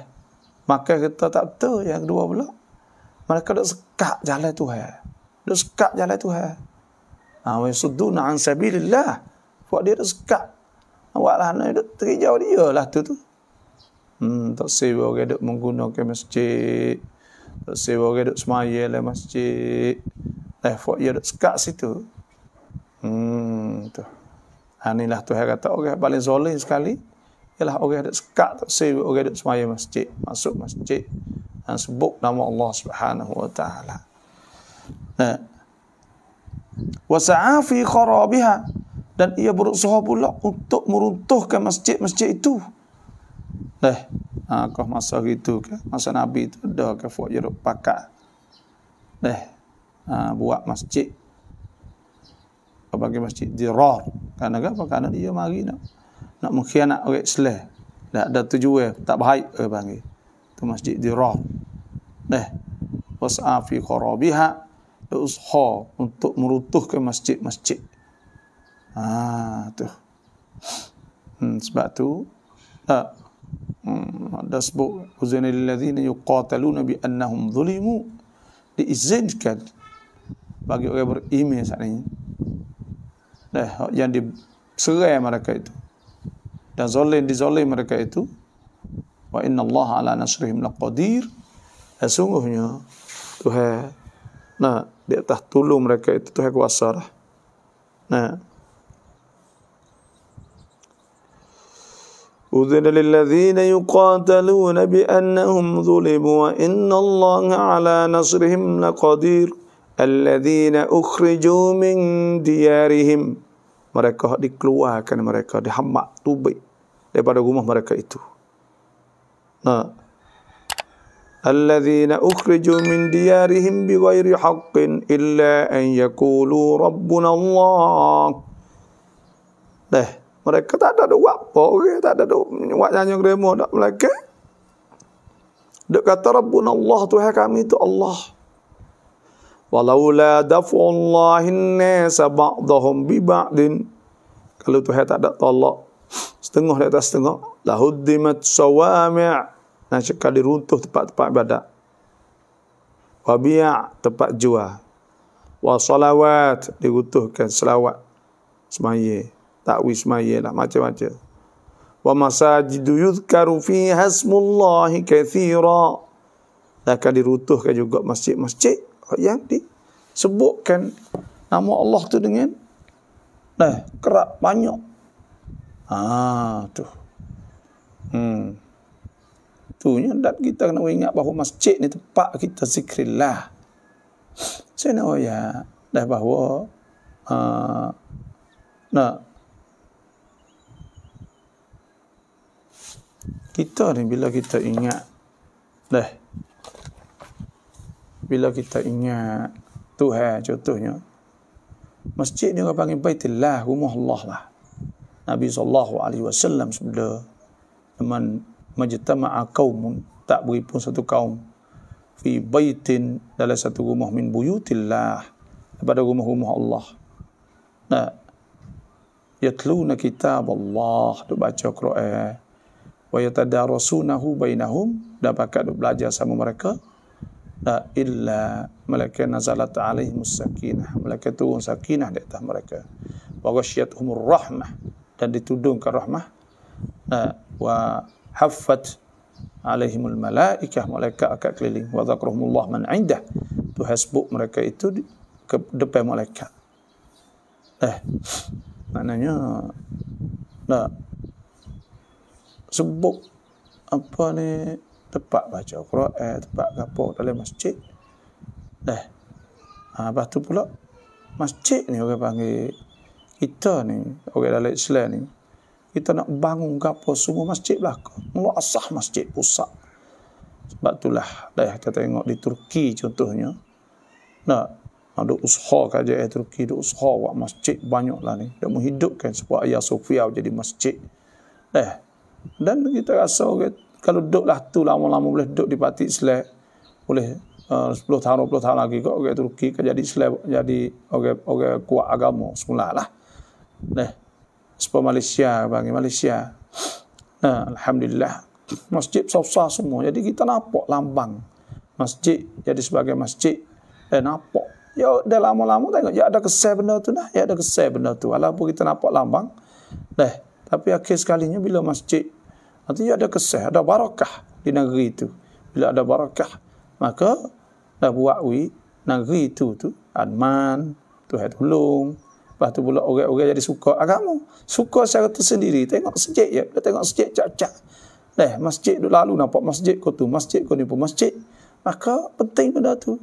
Maka kita tak tahu yang kedua pula. Mereka dah sekat jalan Tuhan. Dah sekat jalan Tuhan. Ha, wa yusudduna an sabilillah. Fak dia dah sekat. Awaklah ni dah terijau dia lah tu tu. Hmm, tak sewa orang duk menggunakan masjid. Tak sewa orang duk semaya lah masjid. Eh, fok dia duk sekat situ. Hmm, tu. Ha, ah, inilah Tuhan kata, orang paling zolim sekali, ialah orang ada sekat tak sebut, orang yang semaya masjid, masuk masjid, dan sebut nama Allah subhanahu wa ta'ala. Nah. Wasa'a fi dan ia berusaha pula untuk meruntuhkan masjid-masjid itu. Nah, ha, kau masa itu, masa Nabi itu, dah ke buat jeruk pakat. Nah, ah, buat masjid pergi masjid dirar kerana apa kerana dia mari nak nak mengkhianat orang Islam Dah ada tujuan tak baik dia panggil tu masjid dirar neh wasa fi qarabiha usha untuk meruntuhkan masjid-masjid ha tu hmm, sebab tu tak hmm, ada sebut uzina alladhina yuqataluna bi annahum zulimu diizinkan bagi orang beriman saat ini eh, yang diserai mereka itu dan zalim dizalim mereka itu wa inna Allah ala nasrihim laqadir eh, sungguhnya Tuhan nah di atas tolong mereka itu Tuhan kuasa lah. nah أذن للذين يقاتلون بأنهم ظلموا وإن الله على نصرهم لقدير الذين أخرجوا من diyarihim mereka dikeluarkan mereka dihamak tubik daripada rumah mereka itu nah الذين أخرجوا من ديارهم بغير حق إلا أن يقولوا ربنا الله Dah, eh, mereka tak ada duit apa, okay? tak ada duit nyanyi gremo dak mereka. Dak kata Rabbuna Allah Tuhan kami itu Allah. Walaula dafu Allah innasa ba'dahum bi ba'din. Kalau Tuhan tak ada tolak setengah di atas setengah lahuddimat sawami' nah sekali diruntuh tempat-tempat ibadah. Wa tempat jual. Wa salawat diruntuhkan selawat semaya, takwi semaya lah macam-macam. Wa masajidu yuzkaru fiha ismullah katsira. Akan diruntuhkan juga masjid-masjid yang disebutkan nama Allah tu dengan eh kerap banyak. Ah tu. Hmm. Tu nya kita kena ingat bahawa masjid ni tempat kita zikrillah. Saya nak ya dah bahawa uh, nak kita ni bila kita ingat dah bila kita ingat Tuhan contohnya masjid ni orang panggil Baitullah rumah Allah lah Nabi sallallahu alaihi wasallam sebelum zaman majtama'a qaumun tak beripun satu kaum fi baitin dalam satu rumah min buyutillah daripada rumah-rumah Allah nah yatluna kitab Allah tu baca Quran wa yatadarasunahu bainahum dapat belajar sama mereka illa malaka nazalat alaihim sakinah malaka turun sakinah di atas mereka wa ghasyat umur rahmah dan ditudungkan rahmah wa haffat alaihim al malaikah malaika akan keliling wa dzakrahumullah man indah tu hasbuk mereka itu ke depan malaikat eh maknanya nah sebut apa ni tempat baca Quran, tempat gapo dalam masjid. Dah. Eh, ha, lepas tu pula masjid ni orang panggil kita ni, orang dalam Islam ni kita nak bangun gapo sungguh masjid belakang. Luasah masjid pusat. Sebab itulah dah kita tengok di Turki contohnya. Nak ada usaha kerja di Turki, ada usaha buat masjid lah ni. Dia menghidupkan sebuah Ayah Sofia jadi masjid. Eh. Dan kita rasa kita kalau lah tu lama-lama boleh duduk di Pati Islam boleh eh, uh, 10 tahun 20 tahun lagi kok ke Turki ke kan jadi Islam jadi oke okay, okay, kuat agama semula lah nah sepo Malaysia bagi Malaysia nah alhamdulillah masjid sah semua jadi kita nampak lambang masjid jadi sebagai masjid eh nampak Ya, dah lama-lama tengok. Ya, ada kesel benda tu dah. Ya, ada kesel benda tu. Walaupun kita nampak lambang. Dah. Tapi akhir sekalinya bila masjid Artinya ada kesah, ada barakah di negeri itu. Bila ada barakah, maka dah buat wi negeri itu tu adman, tu had hulung. Lepas tu pula orang-orang jadi suka agama. Suka secara sendiri Tengok sejik ya, Dia tengok sejik cak-cak. Dah masjid tu lalu nampak masjid kau tu. Masjid kau ni pun masjid. Maka penting benda tu.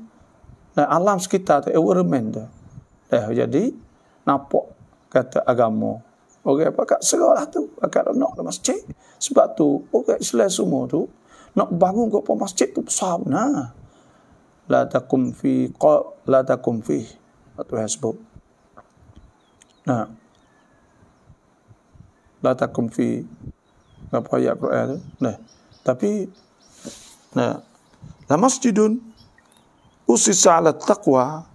Dan alam sekitar tu, environment tu. Dah jadi nampak kata agama. Okey, apa kat serahlah tu. Akak nak lah masjid. Sebab tu orang Islam semua tu nak bangun kau pun masjid tu besar pun nah. Ha. La takum fi qa la takum fi. Atau hasbuk. Nah. La takum fi apa ayat Quran tu? Nah. Tapi nah. La masjidun usisa ala taqwa.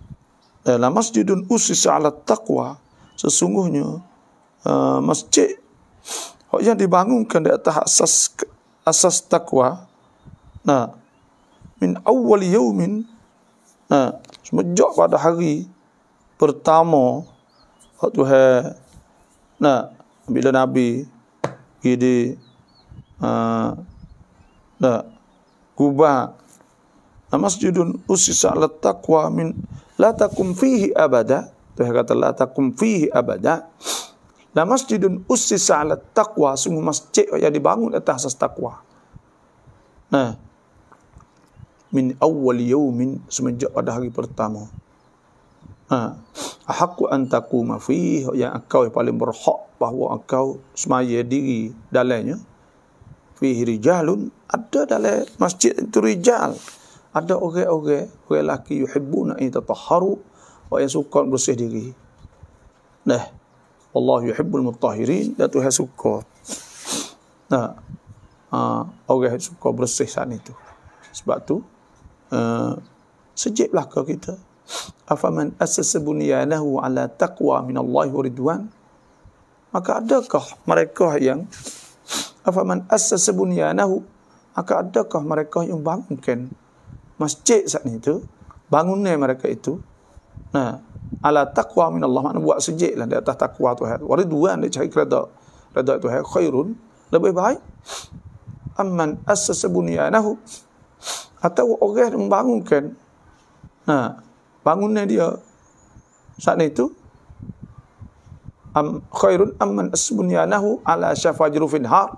Eh, la masjidun usisa ala taqwa. Sesungguhnya Ah, masjid yang dibangunkan di atas asas asas takwa nah min awal yaumin nah semenjak pada hari pertama waktu ha nah bila nabi gede uh, ah, nah kubah nah masjidun usisa ala takwa min la takum fihi abada tu kata la takum fihi abada La masjidun usisa ala taqwa. Sungguh masjid yang dibangun atas asas takwa. Nah. Min awal yawmin semenjak pada hari pertama. Ha. Hakku antaku mafih yang kau yang paling berhak bahawa kau semaya diri dalamnya. Fih rijalun ada dalam masjid itu rijal. Ada orang-orang, orang lelaki yuhibbuna ini tataharu. Orang yang suka bersih diri. Nah. Allah yuhibbul mutahirin dan Tuhan suka. Nah, uh, orang yang suka bersih saat itu. Sebab tu uh, sejiklah kau kita. Afaman asasa bunyanahu ala taqwa min Allah ridwan. Maka adakah mereka yang afaman asasa bunyanahu maka adakah mereka yang bangunkan masjid saat itu bangunnya mereka itu nah ala taqwa min Allah makna buat sujud lah di atas taqwa Tuhan waridwan dia cari kereta kereta itu Tuhan khairun lebih baik amman assasa bunyanahu atau orang yang membangunkan ha, bangunnya dia saat itu am khairun amman asbunyanahu ala syafajrufin har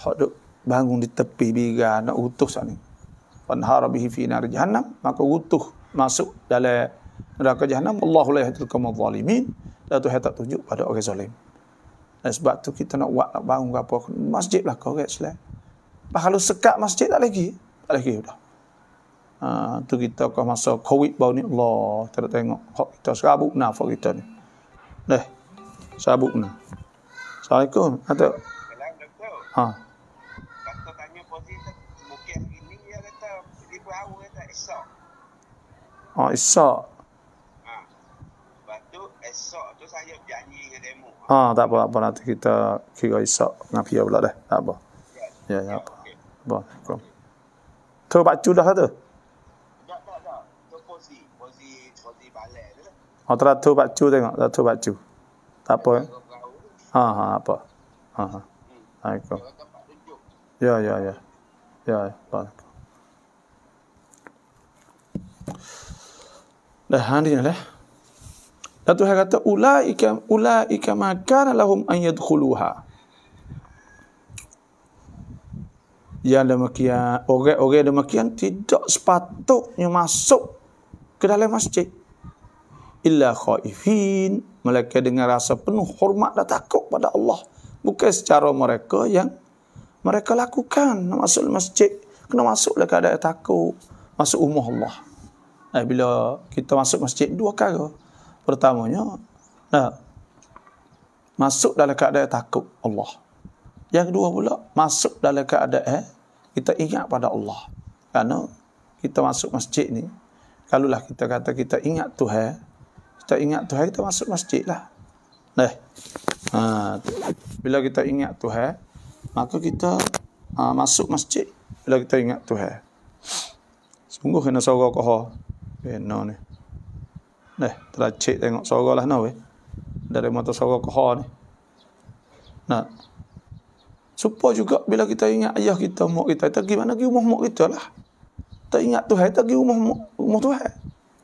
hodok bangun di tepi biga nak utuh sana fanhar bihi fi nar jahannam maka utuh masuk dalam neraka jahanam Allah la yahdil qaumal zalimin la tu hatak tunjuk pada orang zalim dan sebab tu kita nak buat nak bangun apa masjid lah kau orang Islam bah kalau sekat masjid tak lagi tak lagi sudah ha, tu kita kau masa covid bau ni Allah kita tengok hak kita serabut nah hak kita ni dah serabut nah Assalamualaikum atau ha Oh, it's so. Ah, ha, tak apa, apa nanti kita kira isap dengan pia pula dah. Tak apa. Ya, ya. Apa. Ba, kom. Tu baca dah tu. Oh, tak tu baca oh, tengok, tak tu baca. Tak apa. Ha, ha, apa. Ha, ha. Assalamualaikum. Ya, ya, ya. Ya, ba. Dah handi dah. Lalu Tuhan kata ulaika ulaika makan lahum an yadkhuluha. Yang demikian, orang-orang demikian tidak sepatutnya masuk ke dalam masjid. Illa khaifin. Mereka dengan rasa penuh hormat dan takut pada Allah. Bukan secara mereka yang mereka lakukan. Masuk masjid, kena masuk masuklah keadaan takut. Masuk umur Allah. Eh, bila kita masuk masjid, dua kali pertamanya nah, masuk dalam keadaan takut Allah yang kedua pula masuk dalam keadaan eh, kita ingat pada Allah Karena kita masuk masjid ni kalulah kita kata kita ingat Tuhan kita ingat Tuhan kita masuk masjid lah nah ha, bila kita ingat Tuhan maka kita ha, masuk masjid bila kita ingat Tuhan sungguh kena sorok ko kena ni Neh, teracik tengok sorok lah nawe. Eh. Dari mata sorok ke ni. Nah. Supaya juga bila kita ingat ayah kita, mak kita, kita gimana pergi rumah mak kita lah. Tak ingat Tuhan, kita pergi rumah, rumah Tuhan.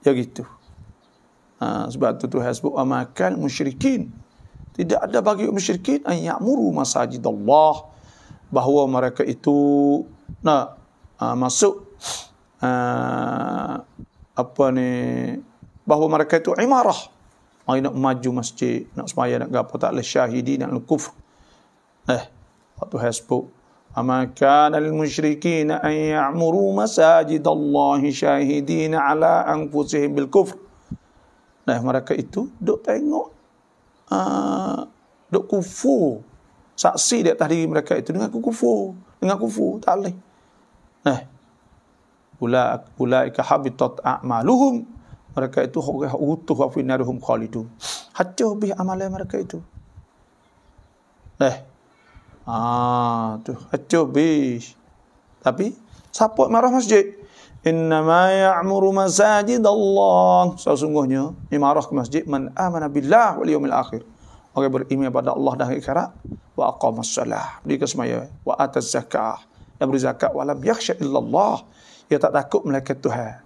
Ya gitu. Ha, sebab tu Tuhan sebut amakan musyrikin. Tidak ada bagi musyrikin yang muru masajid Allah. Bahawa mereka itu nah ha, masuk ha, apa ni bahawa mereka itu imarah. Mari nak maju masjid, nak semaya, nak gapa, tak boleh syahidi, nak lukuf. Eh, waktu saya sebut, Ama kana lil musyrikin an ya'muru masajid Allah syahidin ala anfusih bil kufr. Nah mereka itu duk tengok a uh, duk kufur. Saksi dia tadi mereka itu dengan kufur, dengan kufur tak leh. Nah. ulaika habitat a'maluhum mereka itu orang utuh wa fi narhum khalidu hacuh bih amalan mereka itu leh ah tu hacuh bih tapi siapa marah masjid Inna innama ya'muru masajid Allah sesungguhnya marah ke masjid man amana billah wal yawmil akhir orang beriman pada Allah dan akhirat wa aqamas salah di kesemaya wa atas zakah dan beri zakat walam yakhsha illallah Ya tak takut melainkan Tuhan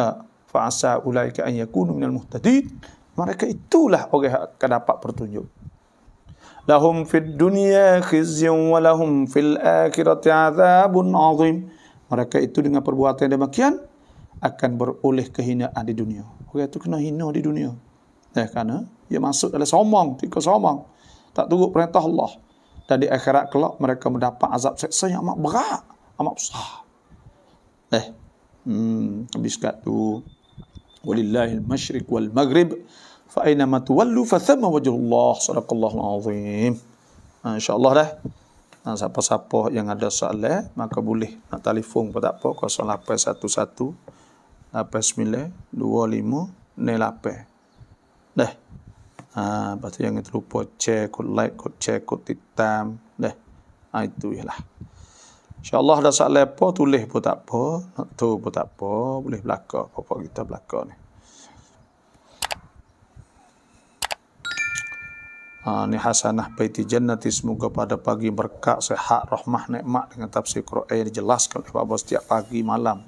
ah fa'asa ulaika an yakunu minal muhtadin mereka itulah orang yang akan dapat pertunjuk. lahum fid dunya khizyun wa lahum fil akhirati adzabun azim mereka itu dengan perbuatan yang demikian akan beroleh kehinaan di dunia orang itu kena hina di dunia ya eh, kerana ia masuk dalam sombong ketika sombong tak turut perintah Allah dan di akhirat kelak mereka mendapat azab seksa yang amat berat amat besar eh hmm habis kat tu ولله المشرق والمغرب فأينما تولوا فثم وجه الله صدق الله العظيم إن شاء الله ده siapa-siapa yang ada soalan maka boleh nak telefon pun tak apa 0811 89258 Dah ha, Lepas tu jangan terlupa Check, kod like, kod check, kod titam Dah ha, Itu je lah. InsyaAllah dah saat lepas tulis pun tak apa. Nak tu pun tak apa. Boleh belakang. Bapak kita belakang ni. Ha, ni hasanah baiti jannati semoga pada pagi berkat sehat rahmah nikmat dengan tafsir Quran dijelaskan oleh Bapak setiap pagi malam.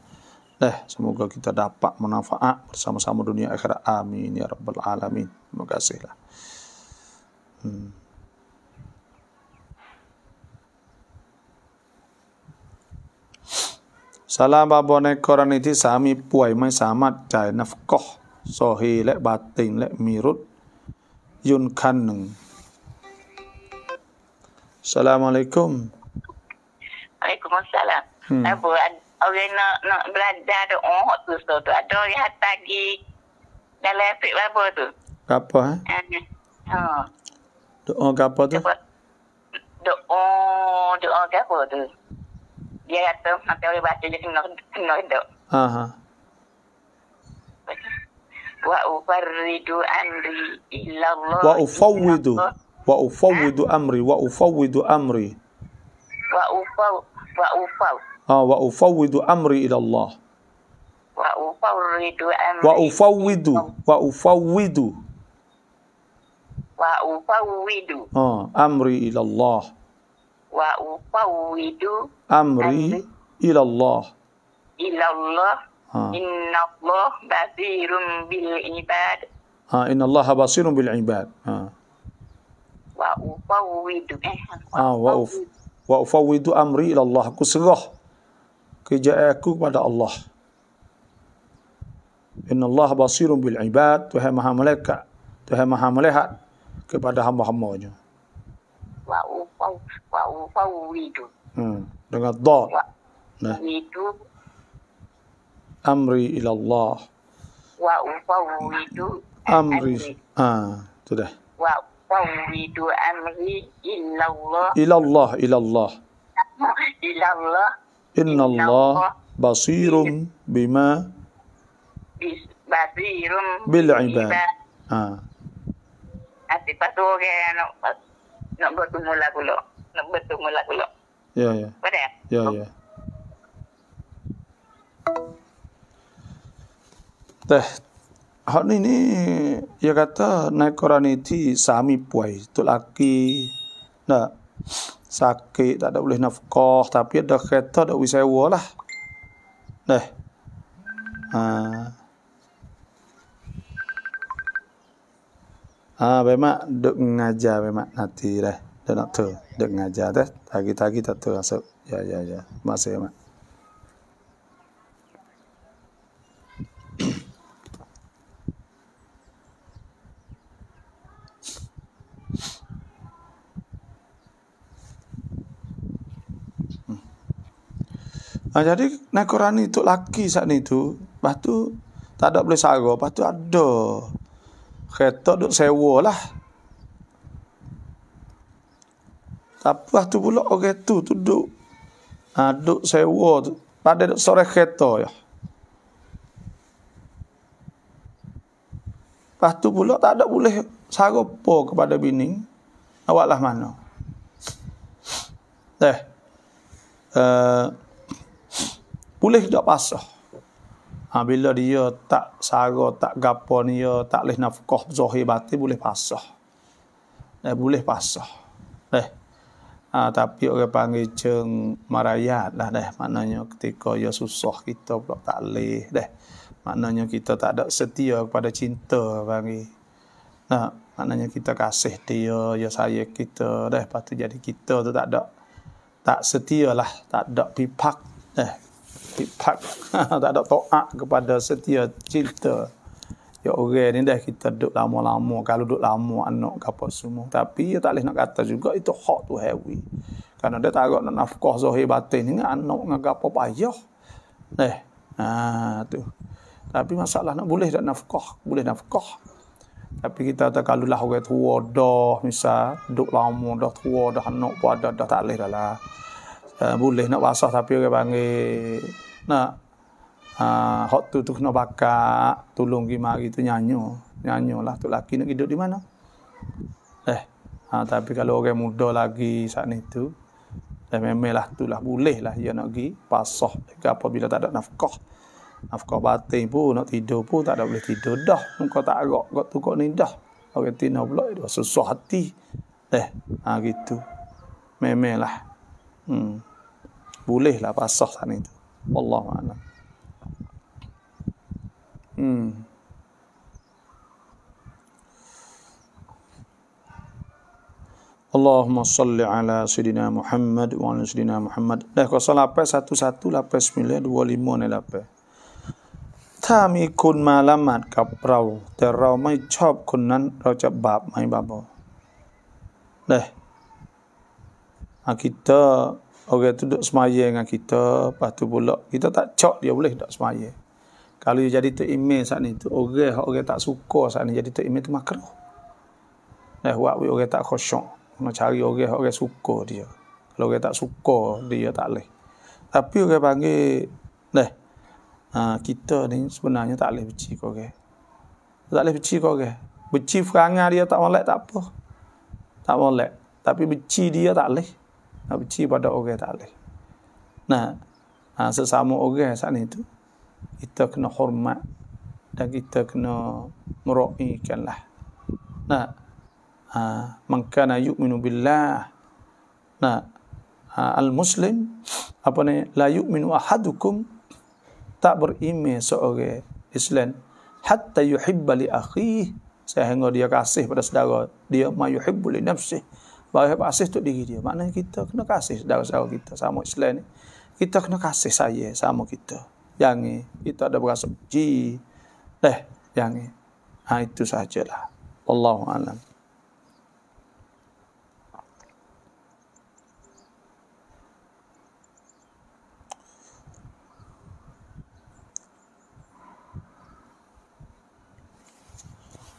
Eh, semoga kita dapat manfaat bersama-sama dunia akhirat. Amin ya rabbal alamin. Terima kasihlah. Hmm. สาลาบาบอในกรณีที่สามีป่วยไม่สามารถจ่ายนัฟกอซอฮีและบาติงและมีรุตยุนคันหนึ่งสลามอะลัยกุมอะลัยกุมอัสสลามแล้วบัวเอาเงินน่ะบลัดดาดอ๋อตุสตุอัดอยฮัตตากีได้แล้วปิดแล้วบัวตุกับปะฮะอ๋อดอ๋อกับปะตุดอ๋อดอ๋อกับปะตุ dia kata sampai boleh baca je kena kena dok. Ha Wa ufarridu amri ila Allah. Wa ufawwidu. Wa ufawwidu amri wa ufawwidu amri. Wa ufaw wa ufaw. Ah wa ufawwidu amri ila Allah. Wa ufawwidu amri. Wa ufawwidu wa ufawwidu. Wa ufawwidu. Ah amri ila Allah wa ufawidu amri ila Allah. Ila ha. Allah. Inna Allah basirun bil ibad. Ha, inna Allah basirun bil ibad. Ha. Wa ufawidu. Eh. Wa ha, wa ha, uf wa ufawidu amri ila Allah. Aku serah kerjaan aku kepada Allah. Inna Allah basirun bil ibad. Tuhan Maha Malaikat. Tuhan Maha Malaikat kepada hamba-hambanya. -hamba Hmm, dengan do. Wa uridu. Amri ila Allah. Wa uridu. Amri. amri. Ah, tu dah. Wa uridu amri ila Allah. Ila Allah, ila Allah. ila Allah. Inna Allah basirum bima basirum bil ibad. Ah. Ati pasu ke anak nak bertemu lah pula. Nak bertemu lah pula. Ya, ya. Betul? Ya, ya. Teh, hak ni ni, ia kata naik koran ini sami puai. Itu laki, nak sakit, tak ada boleh nafkah, tapi ada kereta, ada wisewa lah. Teh. Haa. Ah, memang duk ngajar memang nanti dah. Duk nak tu, duk ngajar dah. Tagi-tagi tak tu masuk. Ya, ya, ya. Masih, ya, Mak. Nah, hmm. jadi nak Quran itu laki saat itu, lepas tu tak ada boleh sarah, lepas tu ada kereta duk sewa lah. Lepas tu pula orang okay, tu tu duk ha, duk sewa tu. Pada duk sore kereta ya. Lepas tu pula tak ada boleh sarapa kepada bini. Awaklah mana. Eh. Uh, boleh tak pasah ha, bila dia tak sara, tak gapo dia tak leh nafkah zahir batin boleh pasah. Eh, boleh pasah. Eh. Ha, tapi orang panggil ceng marayat lah deh. Maknanya ketika dia susah kita pula tak leh deh. Maknanya kita tak ada setia kepada cinta panggil. Nah, maknanya kita kasih dia, dia saya kita deh. Patut jadi kita tu tak ada tak setia lah, tak ada pipak deh tak tak ada taat kepada setia cinta ya orang ni dah kita duduk lama-lama kalau duduk lama anak ke semua tapi ya tak boleh nak kata juga itu hak tu hewi karena dia tak nak nafkah zahir batin ni dengan anak dengan apa payah eh ha tu tapi masalah nak boleh tak nafkah boleh nafkah tapi kita tak kalau lah orang tua dah misal duduk lama dah tua dah anak pun ada dah tak boleh dah lah uh, boleh nak basah tapi orang panggil nak uh, hot tu tu kena bakar tolong gi mari tu nyanyo nyanyo lah tu laki nak hidup di mana eh ha, tapi kalau orang muda lagi saat ni tu dan eh, memanglah tu lah boleh lah dia nak gi pasah ke apabila tak ada nafkah nafkah batin pun nak tidur pun tak ada boleh tidur dah Muka tak agak kau tu kau ni dah orang tina pula itu susah hati eh ha, gitu memanglah hmm. boleh lah pasah sana itu wallahu a'lam hmm Allahumma salli ala sayidina Muhammad wa ala sayidina Muhammad dah kuasa lapai satu satu lapai sembilan dua lima ni lapai ถ้ามีคนมาละหมาดกับเราแต่เราไม่ชอบคนนั้นเราจะบาปไหมบาบอเด้อคิดเตอ Orang tu duduk semaya dengan kita, lepas tu pula kita tak cok dia boleh duduk semaya. Kalau dia jadi terimil saat ni, tu orang orang tak suka saat ni jadi tu terimil tu makruh. Dah eh, buat orang tak khosyok. Nak cari orang orang suka dia. Kalau orang tak suka dia tak boleh. Tapi orang panggil, leh, ha, kita ni sebenarnya tak boleh beci kau orang. Tak boleh beci kau orang. Beci perangai dia tak boleh tak apa. Tak boleh. Tapi beci dia tak boleh nak benci pada orang tak boleh. Nah, ha, sesama orang saat ni tu, kita kena hormat dan kita kena meru'ikan lah. Nah, ha, mankana yu'minu billah. Nah, ha, al-muslim, apa ni, la yu'minu ahadukum, tak berime seorang Islam, hatta yuhibba akhi akhih, sehingga dia kasih pada saudara dia, ma yuhibbu Baru hebat asih untuk diri dia. Maknanya kita kena kasih saudara-saudara kita. Sama Islam ni. Kita kena kasih saya sama kita. jangan Kita ada berasa ji. Eh. Yang Ha, itu sahajalah. Wallahu'alam.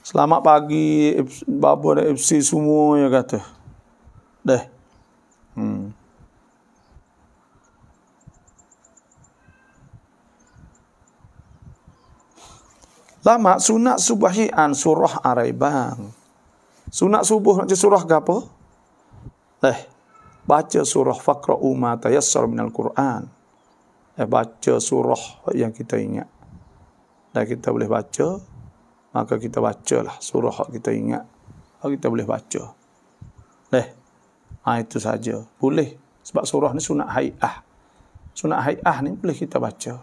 Selamat pagi Bapa dan FC semua yang kata. Đây. Ừ. La sunat subahi an surah araiban. Sunat subuh nak surah ke apa? Eh, baca surah faqra'u ma tayassar minal Quran. Eh, baca surah yang kita ingat. Dan kita boleh baca, maka kita bacalah surah yang kita ingat. Kita boleh baca. Ha, itu saja. Boleh. Sebab surah ni sunat hai'ah. Sunat hai'ah ni boleh kita baca.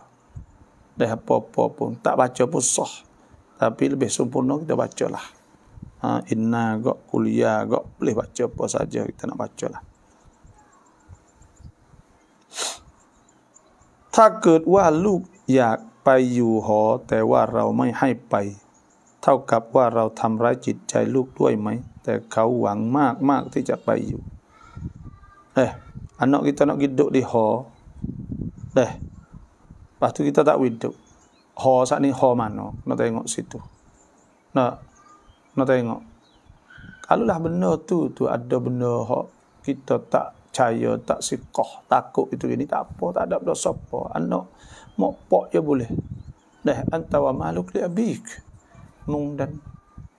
Dah apa-apa pun. Tak baca pun sah. Tapi lebih sempurna kita bacalah. Ha, inna gok kuliah gok. Boleh baca apa saja kita nak baca lah. Ya luk, tak bacalah. ถ้าเกิดว่าลูกอยากไปอยู่หอแต่ว่าเราไม่ให้ไปเท่ากับว่าเราทำร้ายจิตใจลูกด้วยไหมแต่เขาหวังมากมากที่จะไปอยู่ Eh, anak kita nak pergi duduk di ho. Eh, lepas tu kita tak pergi Ho saat ni ho mana? Nak tengok situ. Nak, nak tengok. Kalau lah benda tu, tu ada benda ho, kita tak percaya, tak sikoh, takut itu gini, tak apa, tak ada dosa apa. Anak, mak pok je boleh. Dah, antara makhluk dia abik. nung dan,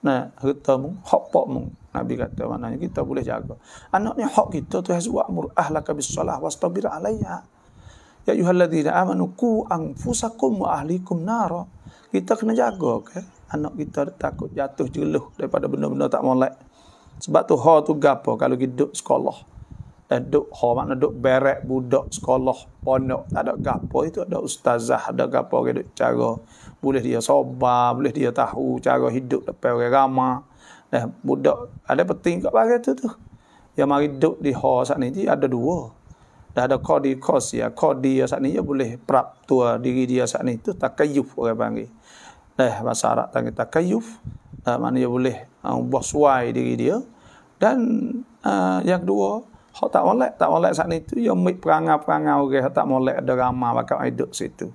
nah, kita mung, hok pok mung. Nabi kata maknanya kita boleh jaga. Anak ni hak kita tu hasu amur ahlaka bis salah wastabir alayha. Ya ayyuhalladzina amanu qu anfusakum wa ahlikum nar. Kita kena jaga ke okay? anak kita takut jatuh jeluh daripada benda-benda tak molek. Sebab tu ha tu gapo kalau hidup sekolah. Eh, duk ha makna duk berek budak sekolah pondok tak ada gapo itu ada ustazah ada gapo ke duk cara boleh dia sabar boleh dia tahu cara hidup depan orang ramai Eh, budak ada penting kat barat tu tu. Yang mari duduk di hall saat ni, ada dua. Dah ada kau di ya, kau dia saat ni, dia boleh prap tua diri dia saat ni. Itu takayuf orang panggil. Dah eh, bahasa Arab panggil takayuf. Eh, maknanya dia boleh um, buah suai diri dia. Dan uh, yang kedua, kau tak boleh, tak boleh saat ni tu. Dia ambil perangai-perangai orang, okay. tak boleh ada ramah bakal hidup situ.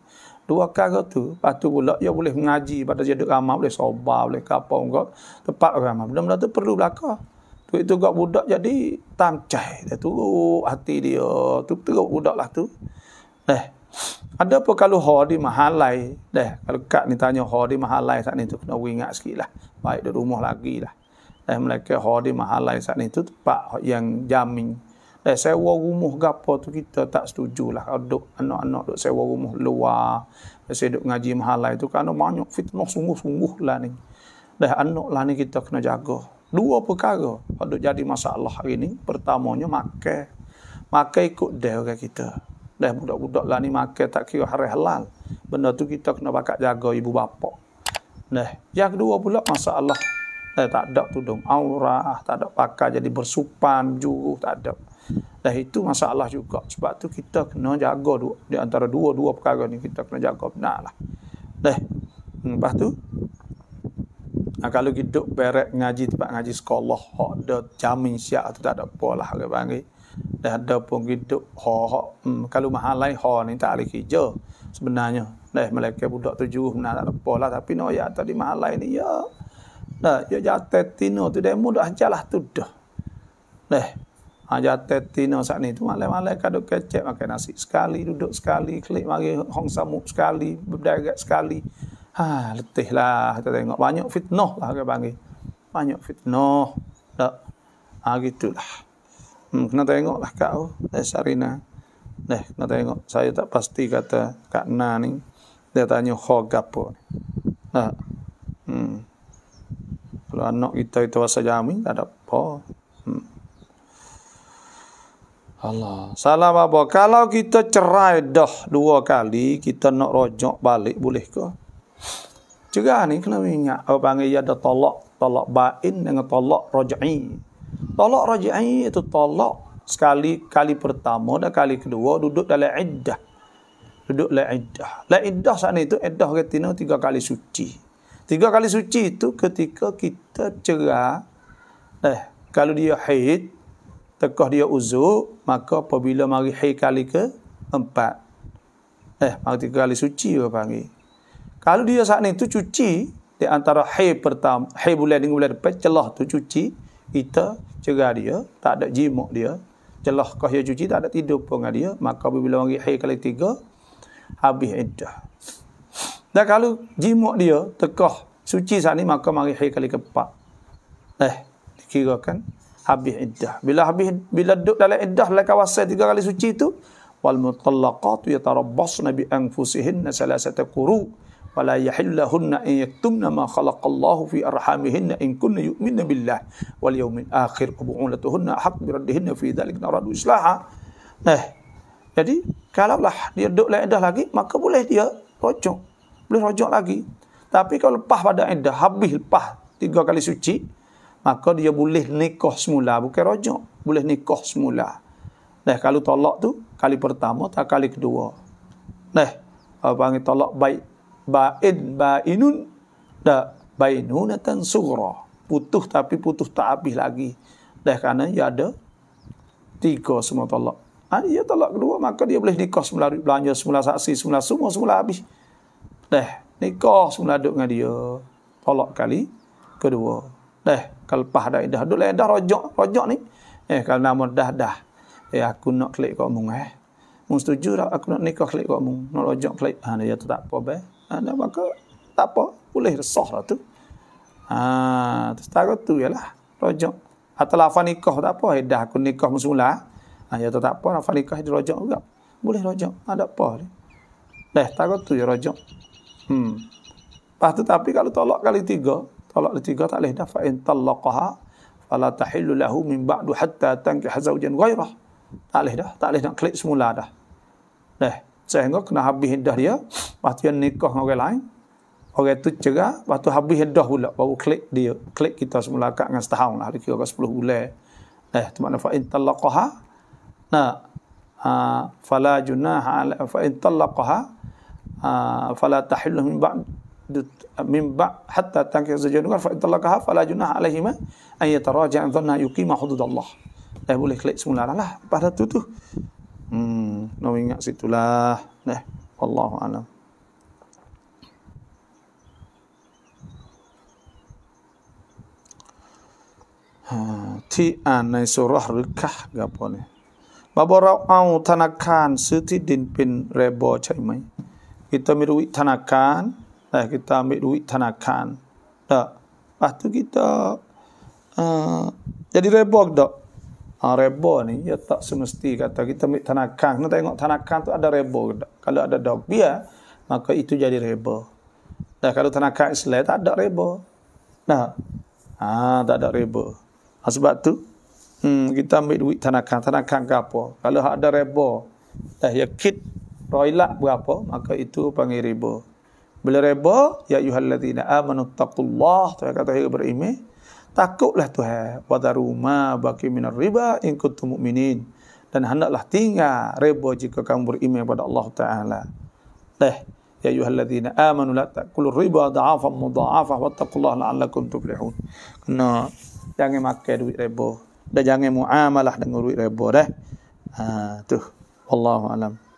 Dua kata tu, lepas tu pula dia boleh mengaji pada jadi ramah, boleh soba boleh kapau juga. Tepat ramah. Benda-benda tu perlu belakang. Tu itu juga budak jadi tamcai. Dia turut hati dia. Tu teruk budak lah tu. Eh, ada apa kalau ho di mahalai? deh kalau kat ni tanya ho di mahalai saat ni tu, kena ingat sikit lah. Baik di rumah lagi lah. Eh, mereka ho di mahalai saat ni tu tepat yang jamin. Eh, sewa rumah gapo tu kita tak setuju lah. Aduk, anak-anak duk sewa rumah luar. Saya duk ngaji mahalai itu. Kerana banyak fitnah sungguh-sungguh lah ni. Dah anak lah ni kita kena jaga. Dua perkara aduk jadi masalah hari ni. Pertamanya makai. Makai ikut dia orang kita. Dah budak-budak lah ni makai tak kira hari halal. Benda tu kita kena bakat jaga ibu bapa. Nah, Yang kedua pula masalah. Dah tak ada tudung aurah. Tak ada pakai jadi bersupan juru. Tak ada. Dan itu masalah juga. Sebab tu kita kena jaga dua, di antara dua-dua perkara ni kita kena jaga benar Dah. Lepas tu, nah, ha, kalau kita duduk berat ngaji tempat ngaji sekolah, hak ada jamin siap atau tak ada apa lah. Bagi. Dah ada pun kita ha, ha, hmm, kalau mahal lain, ha, ni tak ada kerja sebenarnya. Dah, mereka budak tujuh, benar tak ada apa lah. Tapi no, ya, tadi mahal lain ni, ya. Dah, ya jatuh tino tu, dia mudah jalah tu dah. Dah, Ha, jatuh tino saat ni tu malam-malam kadu kecep makan nasi sekali duduk sekali klik mari hong samuk sekali berdarat sekali ha letihlah kita tengok banyak fitnah lah kau panggil banyak fitnah tak ha gitulah hmm, kena tengoklah lah kau eh Sarina deh kena tengok saya tak pasti kata Kak Na ni dia tanya hoga apa Nah, hmm. kalau anak kita itu rasa jamin tak ada apa Allah. Salam apa? Kalau kita cerai dah dua kali, kita nak rojok balik boleh ke? Juga ni kalau ingat apa panggil ya ada tolak, tolak bain dengan tolak rojai. Tolak rojai itu tolak sekali kali pertama dan kali kedua duduk dalam iddah. Duduk dalam iddah. Dalam iddah saat itu iddah ketina tiga kali suci. Tiga kali suci itu ketika kita cerai eh kalau dia haid tekah dia uzur, maka apabila mari hai kali ke empat. Eh, mari tiga kali suci dia panggil. Kalau dia saat ni tu cuci, di antara hai pertama, hai bulan dengan bulan depan, celah tu cuci, kita cegah dia, tak ada jimok dia, celah kau yang cuci, tak ada tidur pun dengan dia, maka apabila mari hai kali tiga, habis iddah. Dan kalau jimok dia, tekah suci saat ni, maka mari hai kali keempat. Eh, dikirakan habis iddah. Bila habis bila duduk dalam iddah dalam kawasan tiga kali suci itu wal mutallaqatu nabi bi anfusihinna salasata quru ولا يحل لهن أن يكتمن ما خلق الله في أرحامهن إن كن يؤمن بالله واليوم الآخر وبعولتهن أحق بردهن في ذلك نراد إصلاحا nah, jadi kalau lah dia duduk lain dah lagi maka boleh dia rojok boleh rojok lagi tapi kalau lepas pada edah habis lepas tiga kali suci maka dia boleh nikah semula bukan rojak boleh nikah semula dah kalau tolak tu kali pertama tak kali kedua dah apa panggil tolak baik ba'in ba'inun dah bainun atan sughra putus tapi putus tak habis lagi dah kerana dia ada tiga semua tolak ha, dia tolak kedua maka dia boleh nikah semula belanja semula saksi semula semua semula habis dah nikah semula duduk dengan dia tolak kali kedua dah kalau kalpah dah dah dulu lah dah rojok rojok ni eh kalau nama dah dah eh aku nak klik kau mung eh mung setuju dah aku nak nikah klik kau mung nak rojok klik ha dia tu tak apa be ha dah maka tak apa boleh resah ah, lah tu ha tu setara tu ialah rojok atau lafa lah nikah tak apa dah aku nikah musula ha dia tu tak apa lafa nikah dia rojok juga boleh rojok ada apa ni dah takut tu ya rojok hmm Lepas tu tapi kalau tolak kali tiga, talak ketiga tak boleh dah fa in talaqaha fala tahillu lahu min ba'du hatta tankih zawjan ghairah tak boleh dah tak boleh nak klik semula dah dah sehingga kena habis dah dia lepas tu nikah dengan orang lain orang tu cerai lepas tu habis dah pula baru klik dia klik kita semula kat dengan setahun lah kira kira 10 bulan eh tempat fa in talaqaha nah ha, fala junaha fa in talaqaha ha, ah, fala tahillu min ba'du Ah, min ba hatta tangkir sejenuk fa intalaqaha fala junah alaihima an yataraja'a dhanna yuqima Allah. dah eh, boleh klik semula lah pada tu tu hmm no ingat situlah deh wallahu alam ha, ti anai surah rikah gapo ni babo rau au tanakan siti din pin rebo chai mai kita meruwi tanakan Eh, kita ambil duit tanakan. Tak. Lepas tu kita uh, jadi reba ke tak? Ha, ah, reba ni, ya tak semesti kata kita ambil tanakan. Kena tengok tanakan tu ada reba ke tak? Kalau ada dog biar, maka itu jadi reba. Dah kalau tanakan Islam tak ada reba. Nah. Ha, tak ada reba. Ah, ha, sebab tu hmm, kita ambil duit tanakan. Tanakan ke apa? Kalau ada reba, dah ya kit, roilak berapa, maka itu panggil reba. Bila reba, ya yuhalladzina amanu taqullah. Tuhan kata hingga berimeh. Takutlah Tuhan. Wadaru ma baki minar riba in kuntum mu'minin. Dan hendaklah tinggal reba jika kamu berime pada Allah Ta'ala. Teh. Ya yuhalladzina amanu la taqullu riba da'afa muda'afa wa taqullah la'allakum tuflihun. Kena. Jangan makan duit reba. Dan jangan mu'amalah dengan duit reba dah. Ha, ah, Wallahu'alam. alam.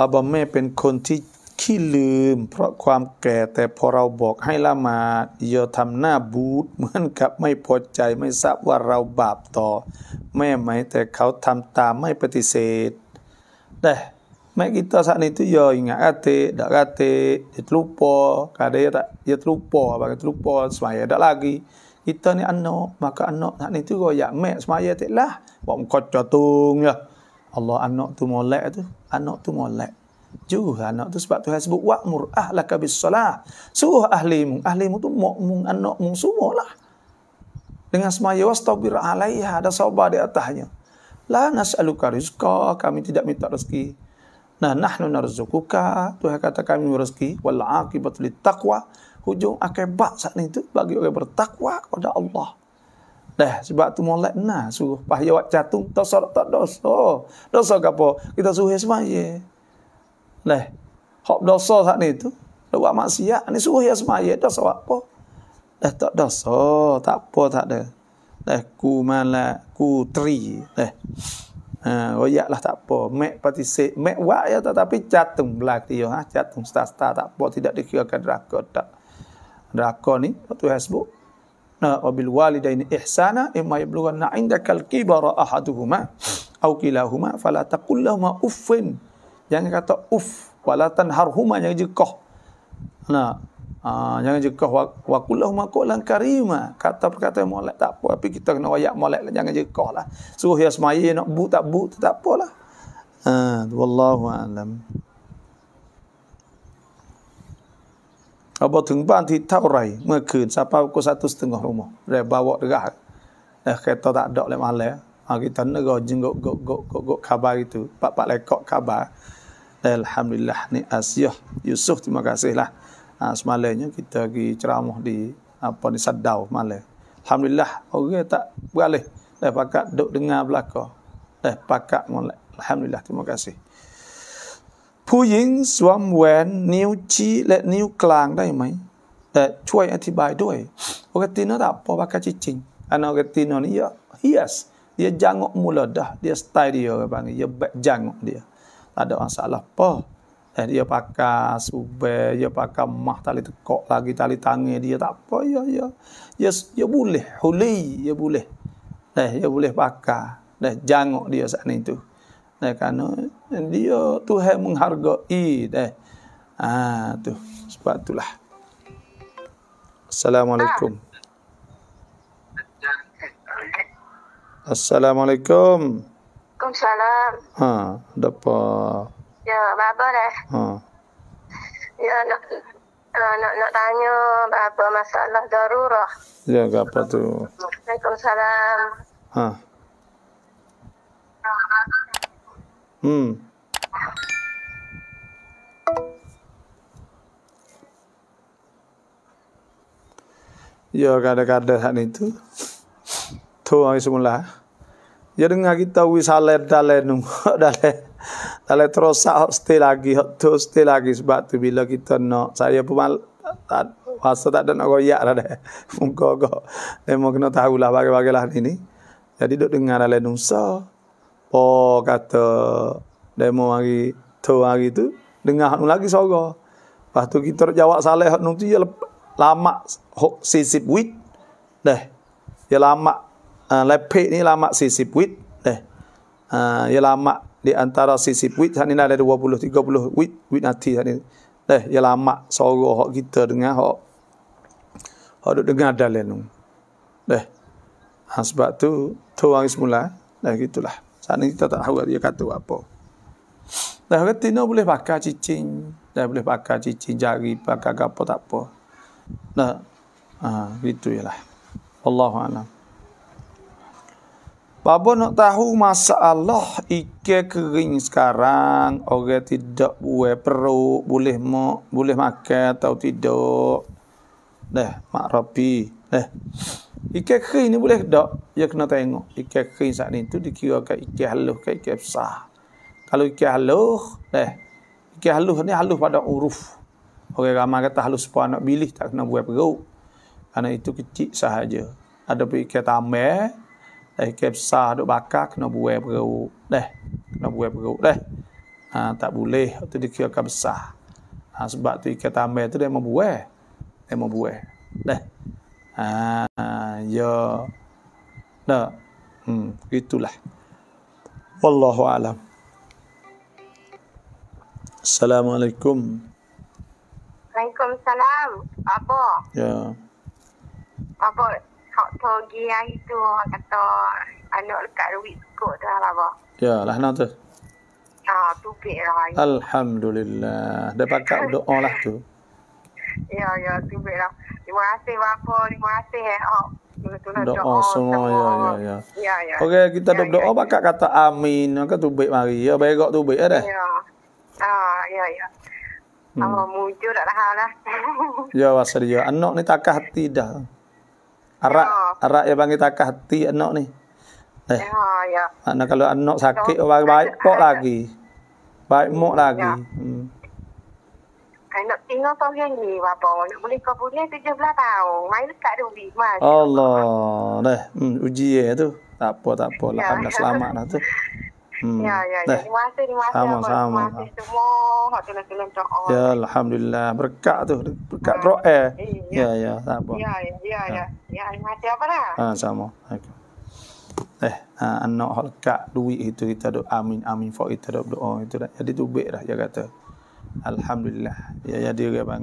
อาบาเม่เป็นคนที่ขี้ลืม เพราะความแก่แต่พอเราบอกให้ละมาดโยทำหน้าบูดเหมือนกับไม่พอใจไม่ทราบว่าเราบาปต่อ แม่ไหมแต่เขาทำตามไม่ปฏิเสธได้แม่กิตาสานิตย่อยงาอาเตดากาเตยตลุปอกาเดียตะยตลุปอบางยตลุปอสมัยเดาลากิอิตานี่อันโนมาเกะอันโนนั่นนี่ที่ก็อยากแม่สมัยเดตละบอกกอดจอตุงเนาะ Allah anak tu molek tu, anak tu molek. Juga lah anak tu sebab Tuhan sebut wa'mur ahlaka bis salah. Suruh ahli ahlimu tu mu'mung anakmu semualah. Dengan semaya wastabir alaiha ada sabar di atasnya. La nas'aluka rizqa, kami tidak minta rezeki. Nah, nahnu narzukuka, Tuhan kata kami rezeki wal aqibatu lit taqwa. Hujung akibat saat tu bagi orang bertakwa kepada Allah. Dah sebab tu molat nah suruh pahyawat catung tak sorak tak dosa. Dosa ke Kita suruh sembah ye. Dah. Hak dosa sak ni tu. Lewat maksiat ni suruh ya sembah ye dosa apa? Dah tak dosa, tak apa tak ada. Dah ku malak, ku tri. Dah. Ha, royaklah tak apa. Mek pati sik, mek wak ya tetapi catung belak dia ha, catung sta sta tak apa tidak dikira ke tak. Neraka ni waktu Facebook na wa bil walidaini ihsana imma yablughanna 'indakal kibara ahaduhuma aw kilahuma fala taqul lahumā uffin jangan kata uff wala tanharhuma jangan jekah nah ah, aa, jangan jekah wa kullahuma qawlan karima kata perkataan molek tak apa tapi kita kena wayak molek lah. jangan jekah lah suruh ya semaya nak bu tak bu tak apalah ha wallahu a'lam Apa tu ngban ti taurai mengkeun sapa ko satu rumah. Dia bawa derah. Eh kereta tak ada lek malam. Ha kita nego jenggok gok itu. Pak pak lekok khabar. Alhamdulillah ni Asyah Yusuf terima kasihlah. Ha semalamnya kita pergi di apa ni Sadau malam. Alhamdulillah orang okay, tak beralih. Dah pakat duk dengar belaka. Dah pakat molek. Alhamdulillah terima kasih. ผู้หญิงสวมแหวนนิ้วชี้และนิ้วกลางได้ไหมแต่ช่วยอธิบายด้วยปกตินะพอว่ากันจริงอันนกตินนี่ yes ya, dia jangok mula dah dia style dia orang panggil dia back jangok dia tak ada masalah apa eh, dia pakai sube dia pakai mah tali tekok lagi tali tangan dia apa ya ya dia, dia boleh boleh eh, dia boleh pakai dah eh, jangok dia dan kerana dia Tuhan menghargai dah. Ha tu sebab itulah. Assalamualaikum. Assalamualaikum. Waalaikumsalam. Ha, dapat. Ya, baba dah. Eh? Ha. Ya, nak nak nak tanya apa masalah darurah. Ya, apa tu? Assalamualaikum. Ha. Hmm. Ya kada-kada hak itu. Tu orang semula. Ya dengar kita wisalet dale nung dale. Dale terus sah, stay lagi hok tu lagi sebab tu bila kita nak saya pun tak rasa tak ada nak goyak dah dah. Muka-muka. Memang kena tahulah bagai-bagai ni ini. Jadi duk dengar dale nung sa. So, apa kata demo hari tu hari tu dengar hak lagi sorok lepas tu kita jawab salah hak tu ya lama hok sisip wit deh ya lama uh, ah, lepek ni lama sisip wit deh uh, ah, ya lama di antara sisip wit hak ni lah, ada 20 30 wit wit nanti hak ni deh ya lama sorok hok kita dengar hok hok duk dengar dalen tu deh ha, sebab tu tu hari semula deh gitulah Saat ini kita tak tahu dia kata apa. Dah kata no, boleh pakai cincin. Dah boleh pakai cincin jari, pakai apa tak apa. Nah, ha, itu ialah. Allahu'alam. Bapa nak tahu masalah ike kering sekarang orang tidak buat perlu boleh mo boleh makan atau tidak. Dah mak rapi. Dah. Ikan kering ni boleh tak? Ya kena tengok. Ikan kering saat ni tu dikira ke ikan haluh ke ikan besar. Kalau ikan haluh, eh, ikan halus ni haluh pada uruf. Orang ramai kata halus sepuluh anak bilih tak kena buat perut. karena itu kecil sahaja. Ada pun ikan tamir, eh, ikan besar duk bakar kena buat perut. Eh, kena buat perut. Eh, ha, tak boleh. Itu dikira ke besar. Ha, sebab tu ikan tamir tu dia membuat. Dia membuat. Eh, Ha, ya. Tak. Hmm, itulah. Wallahu alam. Assalamualaikum. Waalaikumsalam. Apa? Ya. Apa? Kau tu pergi hari lah tu kata anak dekat duit sekut tu lah apa? Ya, lah nak tu. Ha, tu lah. Alhamdulillah. Dia pakai doa lah tu. Ya, ya, tu baiklah. Terima kasih berapa, terima kasih eh. Oh. Doa, doa semua, semua. Ya, ya, ya. ya. ya, Okey, kita ya, doa, ya, bakal oh, ya. kata amin. Maka tu baik mari. Ya, berok tu baik, ya, dah. Ya, ah, ya, ya. Hmm. Oh, muncul tak lah, lah. ya, wasal dia. Ya. Anak ni takah hati dah. Arak, ya. arak yang panggil takah hati anak ni. Eh. Ya, ya. kalau anak sakit, so, baik-baik pok lagi. Baik-baik ya. lagi. Ya. Hmm nak tinggal seorang ni, Bapa. Nak boleh kau punya tu kerja belah tau. Main dekat dia ubi. Allah. Dah, hmm, uji ya tu. Tak apa, tak apa. Lah, ya. selamat lah tu. Hmm. Ya, ya, ya. Terima kasih, terima kasih. Terima kasih semua. Ya, Alhamdulillah. Berkat tu. Berkat ha. roh eh. Ya, ya. Tak apa. Ya, ya, ya. Ya, ah. ya terima kasih apa dah? Ha, sama. Eh, ha, anak lekat duit itu kita duk amin, amin. Fak kita duk doa itu dah. Jadi tu baik ya dia kata. Alhamdulillah. Ya ya dia ke bang.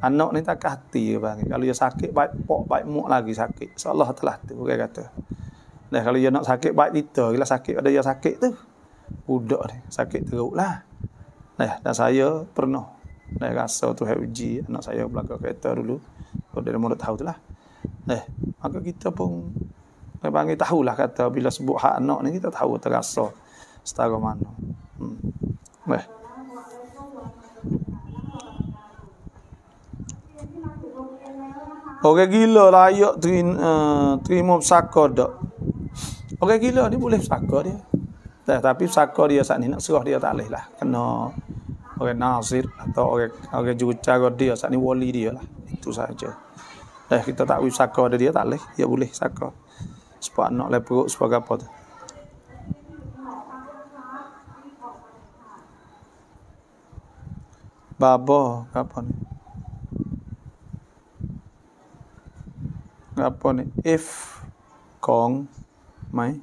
Anak ni tak hati ke bang. Kalau dia sakit baik pok baik muk lagi sakit. Insya-Allah telah tu bukan kata. Dah kalau dia nak sakit baik kita gila sakit ada dia sakit tu. Budak ni sakit teruklah. Dah dan saya pernah dah rasa tu uji anak saya belakang kereta dulu. Kau dia mulut tahu tu lah. Eh, maka kita pun kita panggil tahulah kata bila sebut hak anak ni kita tahu terasa setara mana. Hmm. Eh. Orang gila lah layak terima, uh, eh, terima pesaka tak. Orang gila ni boleh pesaka dia. Tak, tapi pesaka dia saat ni nak serah dia tak boleh lah. Kena orang nazir atau orang, orang jucara dia saat ni wali dia lah. Itu saja. Eh, kita tak boleh pesaka dia tak boleh. Dia boleh pesaka. Sebab nak lepuk lah sebab apa tu. Babo apa ni? If kong mai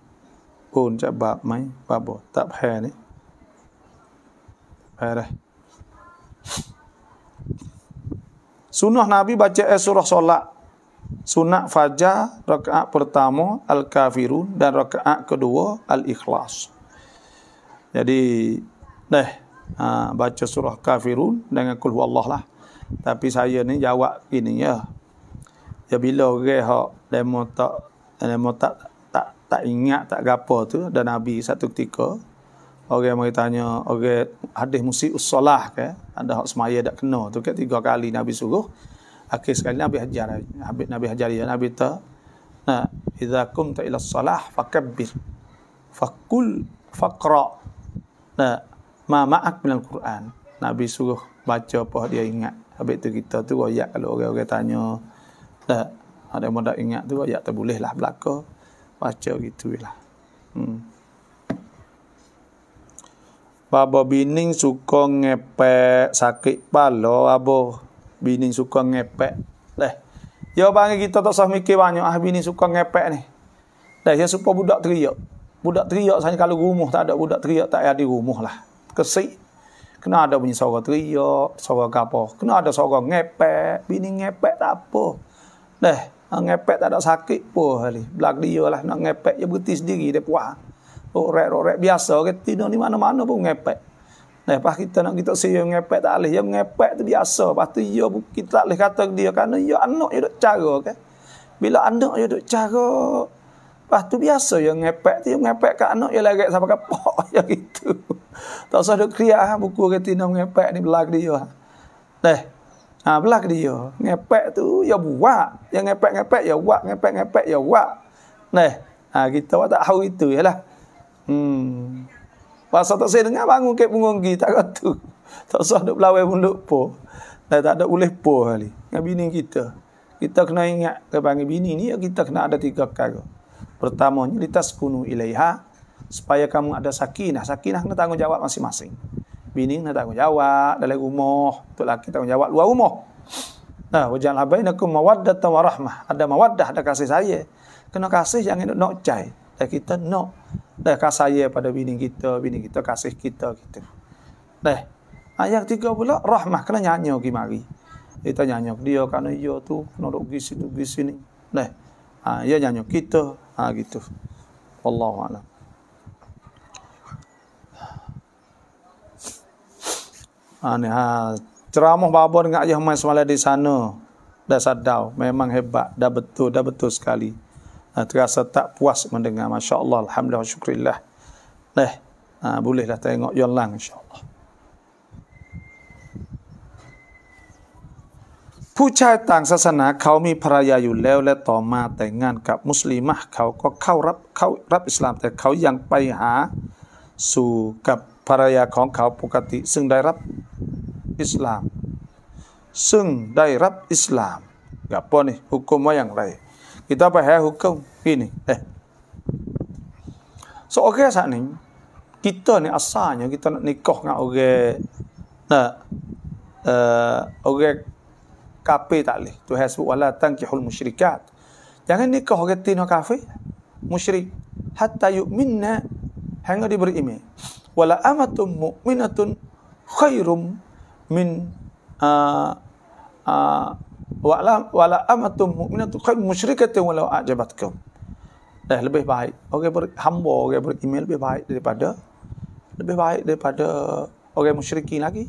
pun cak bab mai babo tak ni. Hair dah. Sunnah Nabi baca eh, surah solat. Sunnah fajar, rakaat pertama Al-Kafirun dan rakaat kedua Al-Ikhlas. Jadi, deh, ha, baca surah kafirun dengan kul huwallah lah. Tapi saya ni jawab gini ya. Ya bila orang okay, hak demo tak demo tak tak tak ingat tak gapo tu dan nabi satu ketika orang okay, mari tanya orang okay, hadis musi ussalah ke ada hak semaya dak kena tu ke tiga kali nabi suruh akhir sekali nabi hajar nabi nabi hajar ya nabi ta nah idza kumta ila salah fakabbir fakul faqra nah ma ma'ak bilang Quran. Nabi suruh baca apa dia ingat. Habis tu kita tu royak kalau orang-orang tanya tak ada yang tak ingat tu royak tak boleh lah belaka baca gitu lah. Hmm. Baba bining suka ngepek sakit palo abo bining suka ngepek. Leh. Ya bang kita tak usah mikir banyak ah bini suka ngepek ni. Dah dia suka budak teriak. Budak teriak sanya kalau rumah tak ada budak teriak tak ada rumah lah kesik kena ada bunyi suara teriak suara apa kena ada suara ngepek bini ngepek tak apa leh ah, ngepek tak ada sakit pun hari belak dia lah nak ngepek dia berhenti sendiri dia puas rek-rek biasa ke tidur ni mana-mana pun ngepek Nah, pas kita nak kita sayo ngepek tak alih, yang ngepek tu biasa. Pas tu ya kita tak alih kata dia kerana ya anak dia ya duk cara kan. Bila anak dia ya duk cara, pas tu biasa yang ngepek tu ngepek ke anak dia ya lagak sampai kapok yang itu. Tak usah duk kriak ha, buku kata nak ngepek ni belak dia. Ha. Eh. Ha, belak dia. Ngepek tu ya buat. Yang ngepek-ngepek ya buat, ngepek-ngepek ya buat. Neh. Ha, kita tak tahu itu jelah. Hmm. Pasal tak saya dengar bangun ke punggung gi tak tu. Tak usah duk belawai pun duk po. Eh, tak ada boleh po kali. Ngan bini kita. Kita kena ingat ke bini ni ya kita kena ada tiga perkara. Pertamanya litas kunu ilaiha supaya kamu ada sakinah. Sakinah kena tanggungjawab masing-masing. Bini kena tanggungjawab dalam rumah, untuk lelaki tanggungjawab luar rumah. Nah, wajan labainakum mawaddatan wa rahmah. Ada mawaddah, ada kasih saya. Kena kasih jangan nak nak cai. Dan kita nak dah kasih saya pada bini kita, bini kita kasih kita gitu. Dah. Nah, yang tiga pula rahmah kena nyanyo ki mari. Kita nyanyo dia kerana dia tu kena duk gi situ gi sini. Dah. Ah, ha, ya kita, ah gitu. Wallahu a'lam. Ha, ni, ha. Ceramah babon dengan Ayah Mai semalam di sana. Dah sadar. Memang hebat. Dah betul. Dah betul sekali. Ha, terasa tak puas mendengar. Masya Allah. Alhamdulillah. Syukurillah. Eh, ha, bolehlah tengok yang lang insya ha, Allah. kau kau kau kau kau muslimah, Islam, yang ผู้ชายต่างศาสนาเขามีภรรยาอยู่แล้วและต่อมาแต่งงานกับมุสลิมเขาก็เข้ารับเข้ารับอิสลามแต่เขายังไปหาสู่กับภรรยาของเขาปกติซึ่งได้รับอิสลามซึ่งได้รับอิสลามกับปนี่ฮุกกมว่าอย่างไรกิตาไปแห่ฮุกกมกี่นี่เอ๊ะโซเคสันนี่กิตาเนี่ยอาศัยเนี่ยกิตานี่ก็งาโอเคนะเอ่อโอเคกาเปตัลลิตัวเฮสบุอัลลาตังกิฮุลมุชริกาตยังไงนี่ก็โอเคตีนฮะกาเฟ่มุชริกฮัตตายุมินเนแห่งอดีบริอิมี wala amatun mu'minatun khairum min uh, uh, wala wala amatun mu'minatun khair musyrikatun walau ajabatkum dah eh, lebih baik orang ber, hamba orang beriman lebih baik daripada lebih baik daripada orang musyrikin lagi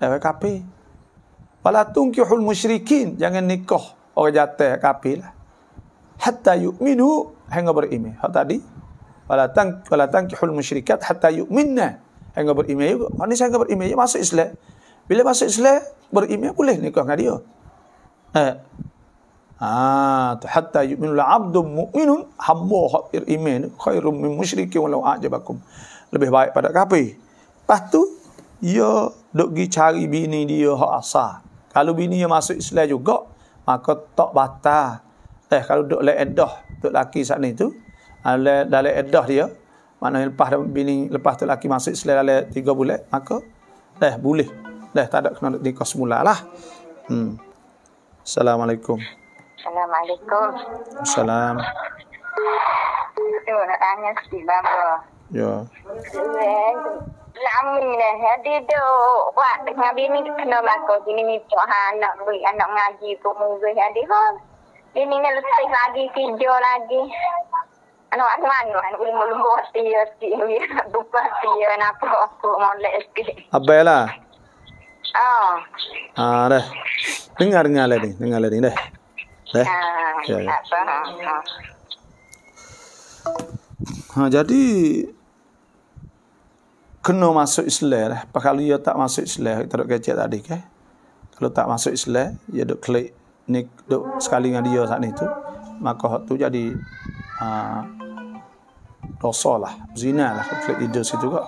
eh kafir wala tunkihul musyrikin jangan nikah orang jatuh kafir lah hatta yu'minu hingga beriman hak tadi wala tang wala tang kihul musyrikat hatta yu'minna hanga berimeh juga mana saya berimeh juga masuk Islam bila masuk Islam berimeh boleh nikah dengan dia eh. Ah, hatta yu'minu abdu mu'minun hamba hak iman khairum min musyriki walau a'jabakum. Lebih baik pada kafir. Lepas tu ia ya dok gi cari bini dia hak asah. Kalau bini dia masuk Islam juga, maka tak batal. Eh kalau dok le edah dok laki sat ni tu, dalam dalam iddah dia maknanya lepas bini lepas tu laki masuk selepas dalam 3 bulan maka dah boleh dah tak ada kena nikah semula lah hmm assalamualaikum assalamualaikum assalam Yo. Lah, ya. Lama ni lah, dia duduk buat dengan bini kena bakal. Bini ni cok ha, anak beri anak ngaji tu mungkin. Dia ni lepas lagi, tidur lagi. Ano ano ano ano mo lumo si si dupa si na po ako mo lek. Abay la. Oh. Ah deh. Ah, dengar dengar leh ding, dengar leh ding deh. De. Ah. Ya, ya. Ha, ha. ha jadi kena masuk Islam lah. Kalau dia tak masuk Islam, kita duk kecek tadi ke. Kalau tak masuk Islam, dia dok klik ni dok sekali dengan dia saat ni tu. Maka tu jadi ah, dosa lah, zina lah, flat tidur situ juga.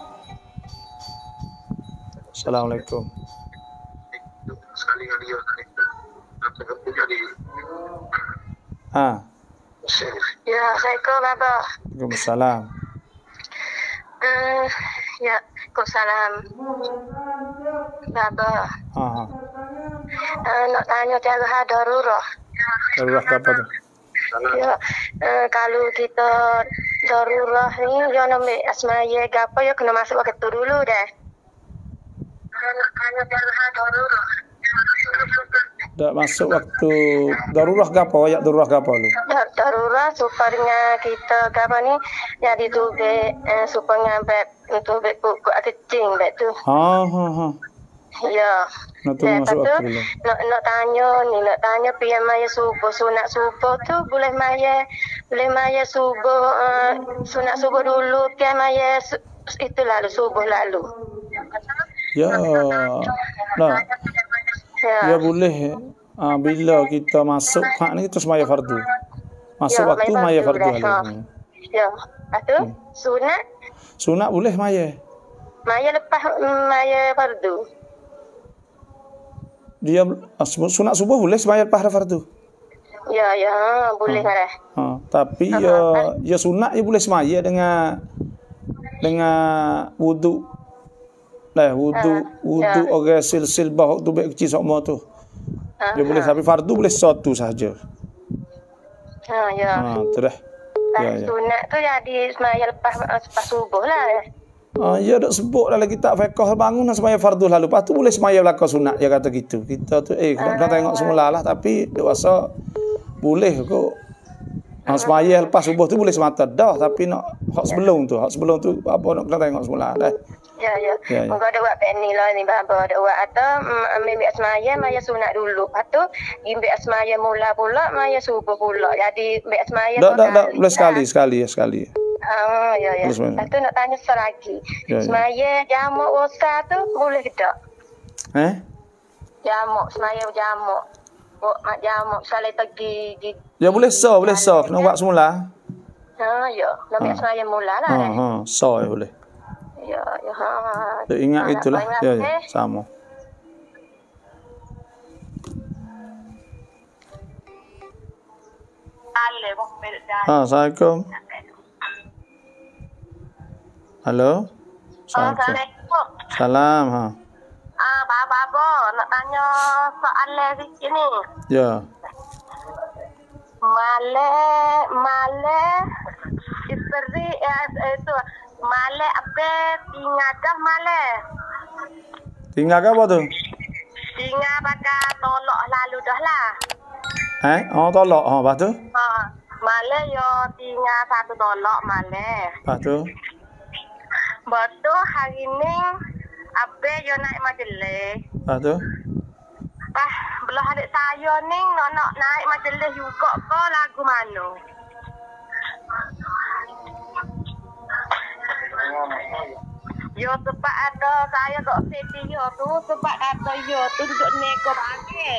Assalamualaikum. Ha. Ya, Assalamualaikum Abah. Waalaikumsalam. Uh, ya, Waalaikumsalam. Abah. Ha. Uh, nak tanya cara darurat. Darurat apa tu? ya eh, kalau kita darurah ni ya nombi asma ye gapo ya kena masuk waktu tu dulu deh tak masuk waktu darurah gapo ya darurah gapo lu darurah supaya kita gapo ni jadi tu be eh, supaya ngambek untuk be buku atau cing be tu ha ha ha Ya. ya. Nak eh, tu masuk tu, April Nak, nak tanya ni, nak tanya pihak maya subuh. Sunat subuh tu boleh maya, boleh maya subuh, eh, sunat subuh dulu, pihak maya itu lalu, subuh lalu. Ya. Nah. Ya. ya. boleh. Ha, bila kita masuk khak ni kita semaya fardu. Masuk ya, waktu maya fardu. Ha. Ya. atau hmm. sunat. Sunat boleh maya. Maya lepas hmm, maya fardu dia ah, sunat subuh boleh sembahyang pahala fardu. Ya ya boleh ha. kan. Ha. tapi ah, ya ah. ya sunat ya boleh sembahyang dengan dengan wudu. Nah, eh, wudu wudu ya. orang sil-sil bah tu baik kecil semua tu. Ha. Dia boleh tapi fardu boleh satu saja. Ha ya. Ha, terah. Ya, ya, Sunat tu jadi sembahyang lepas, lepas subuh lah. Uh, ah, ia ya dok sebut dalam kitab fiqh bangun nak lah semaya fardu lalu. Lepas tu boleh semaya belakang sunat dia kata gitu. Kita tu eh kena, kena tengok semula lah tapi dok rasa boleh Kau ah, Ha, semaya lepas subuh tu boleh semata dah tapi nak hak sebelum tu, hak sebelum tu apa nak kena tengok semula dah. Ya ya. Ya. ya. ada buat pen lah ni lah ada buat atau mm, ambil mm, semaya maya sunat dulu. Atau ambil semaya mula pula maya subuh pula. Jadi ambil semaya dah, dah, dah, boleh sekali sekali. sekali. Ah, ya ya. Lepas tu nak tanya seragi. Ya, ya, semaya jamuk wasa tu boleh tak? Eh? Jamuk semaya jamuk. Buat mak jamuk sale tegi di. Ya boleh so, boleh so. Kena buat semula. Ha ya, nak ha. semaya mula lah. Ha kan? ha, so ya, boleh. Ya, ya. Ha. Ingat ha, itulah. Ya, ya. Eh? Sama. Ale, ha, Assalamualaikum. Hello. Ah, Assalamualaikum. Salam. Ha. Ah, uh, baba bo nak tanya soalan sikit ni. Ya. Yeah. Male, male isteri eh, itu eh, male apa tinggal male? Tinggal apa tu? Tinggal pakai tolok lalu dah lah. Eh, oh tolok, oh tu? Ah, male yo tinggal satu tolok male. tu? Botu hari ni Abe yo naik majlis. Ha tu. Ah, belah adik saya ni nak nak naik majlis juga ke lagu mana? Yo sebab ada saya dok sepi yo tu sebab ada yo tu duduk neko bagi.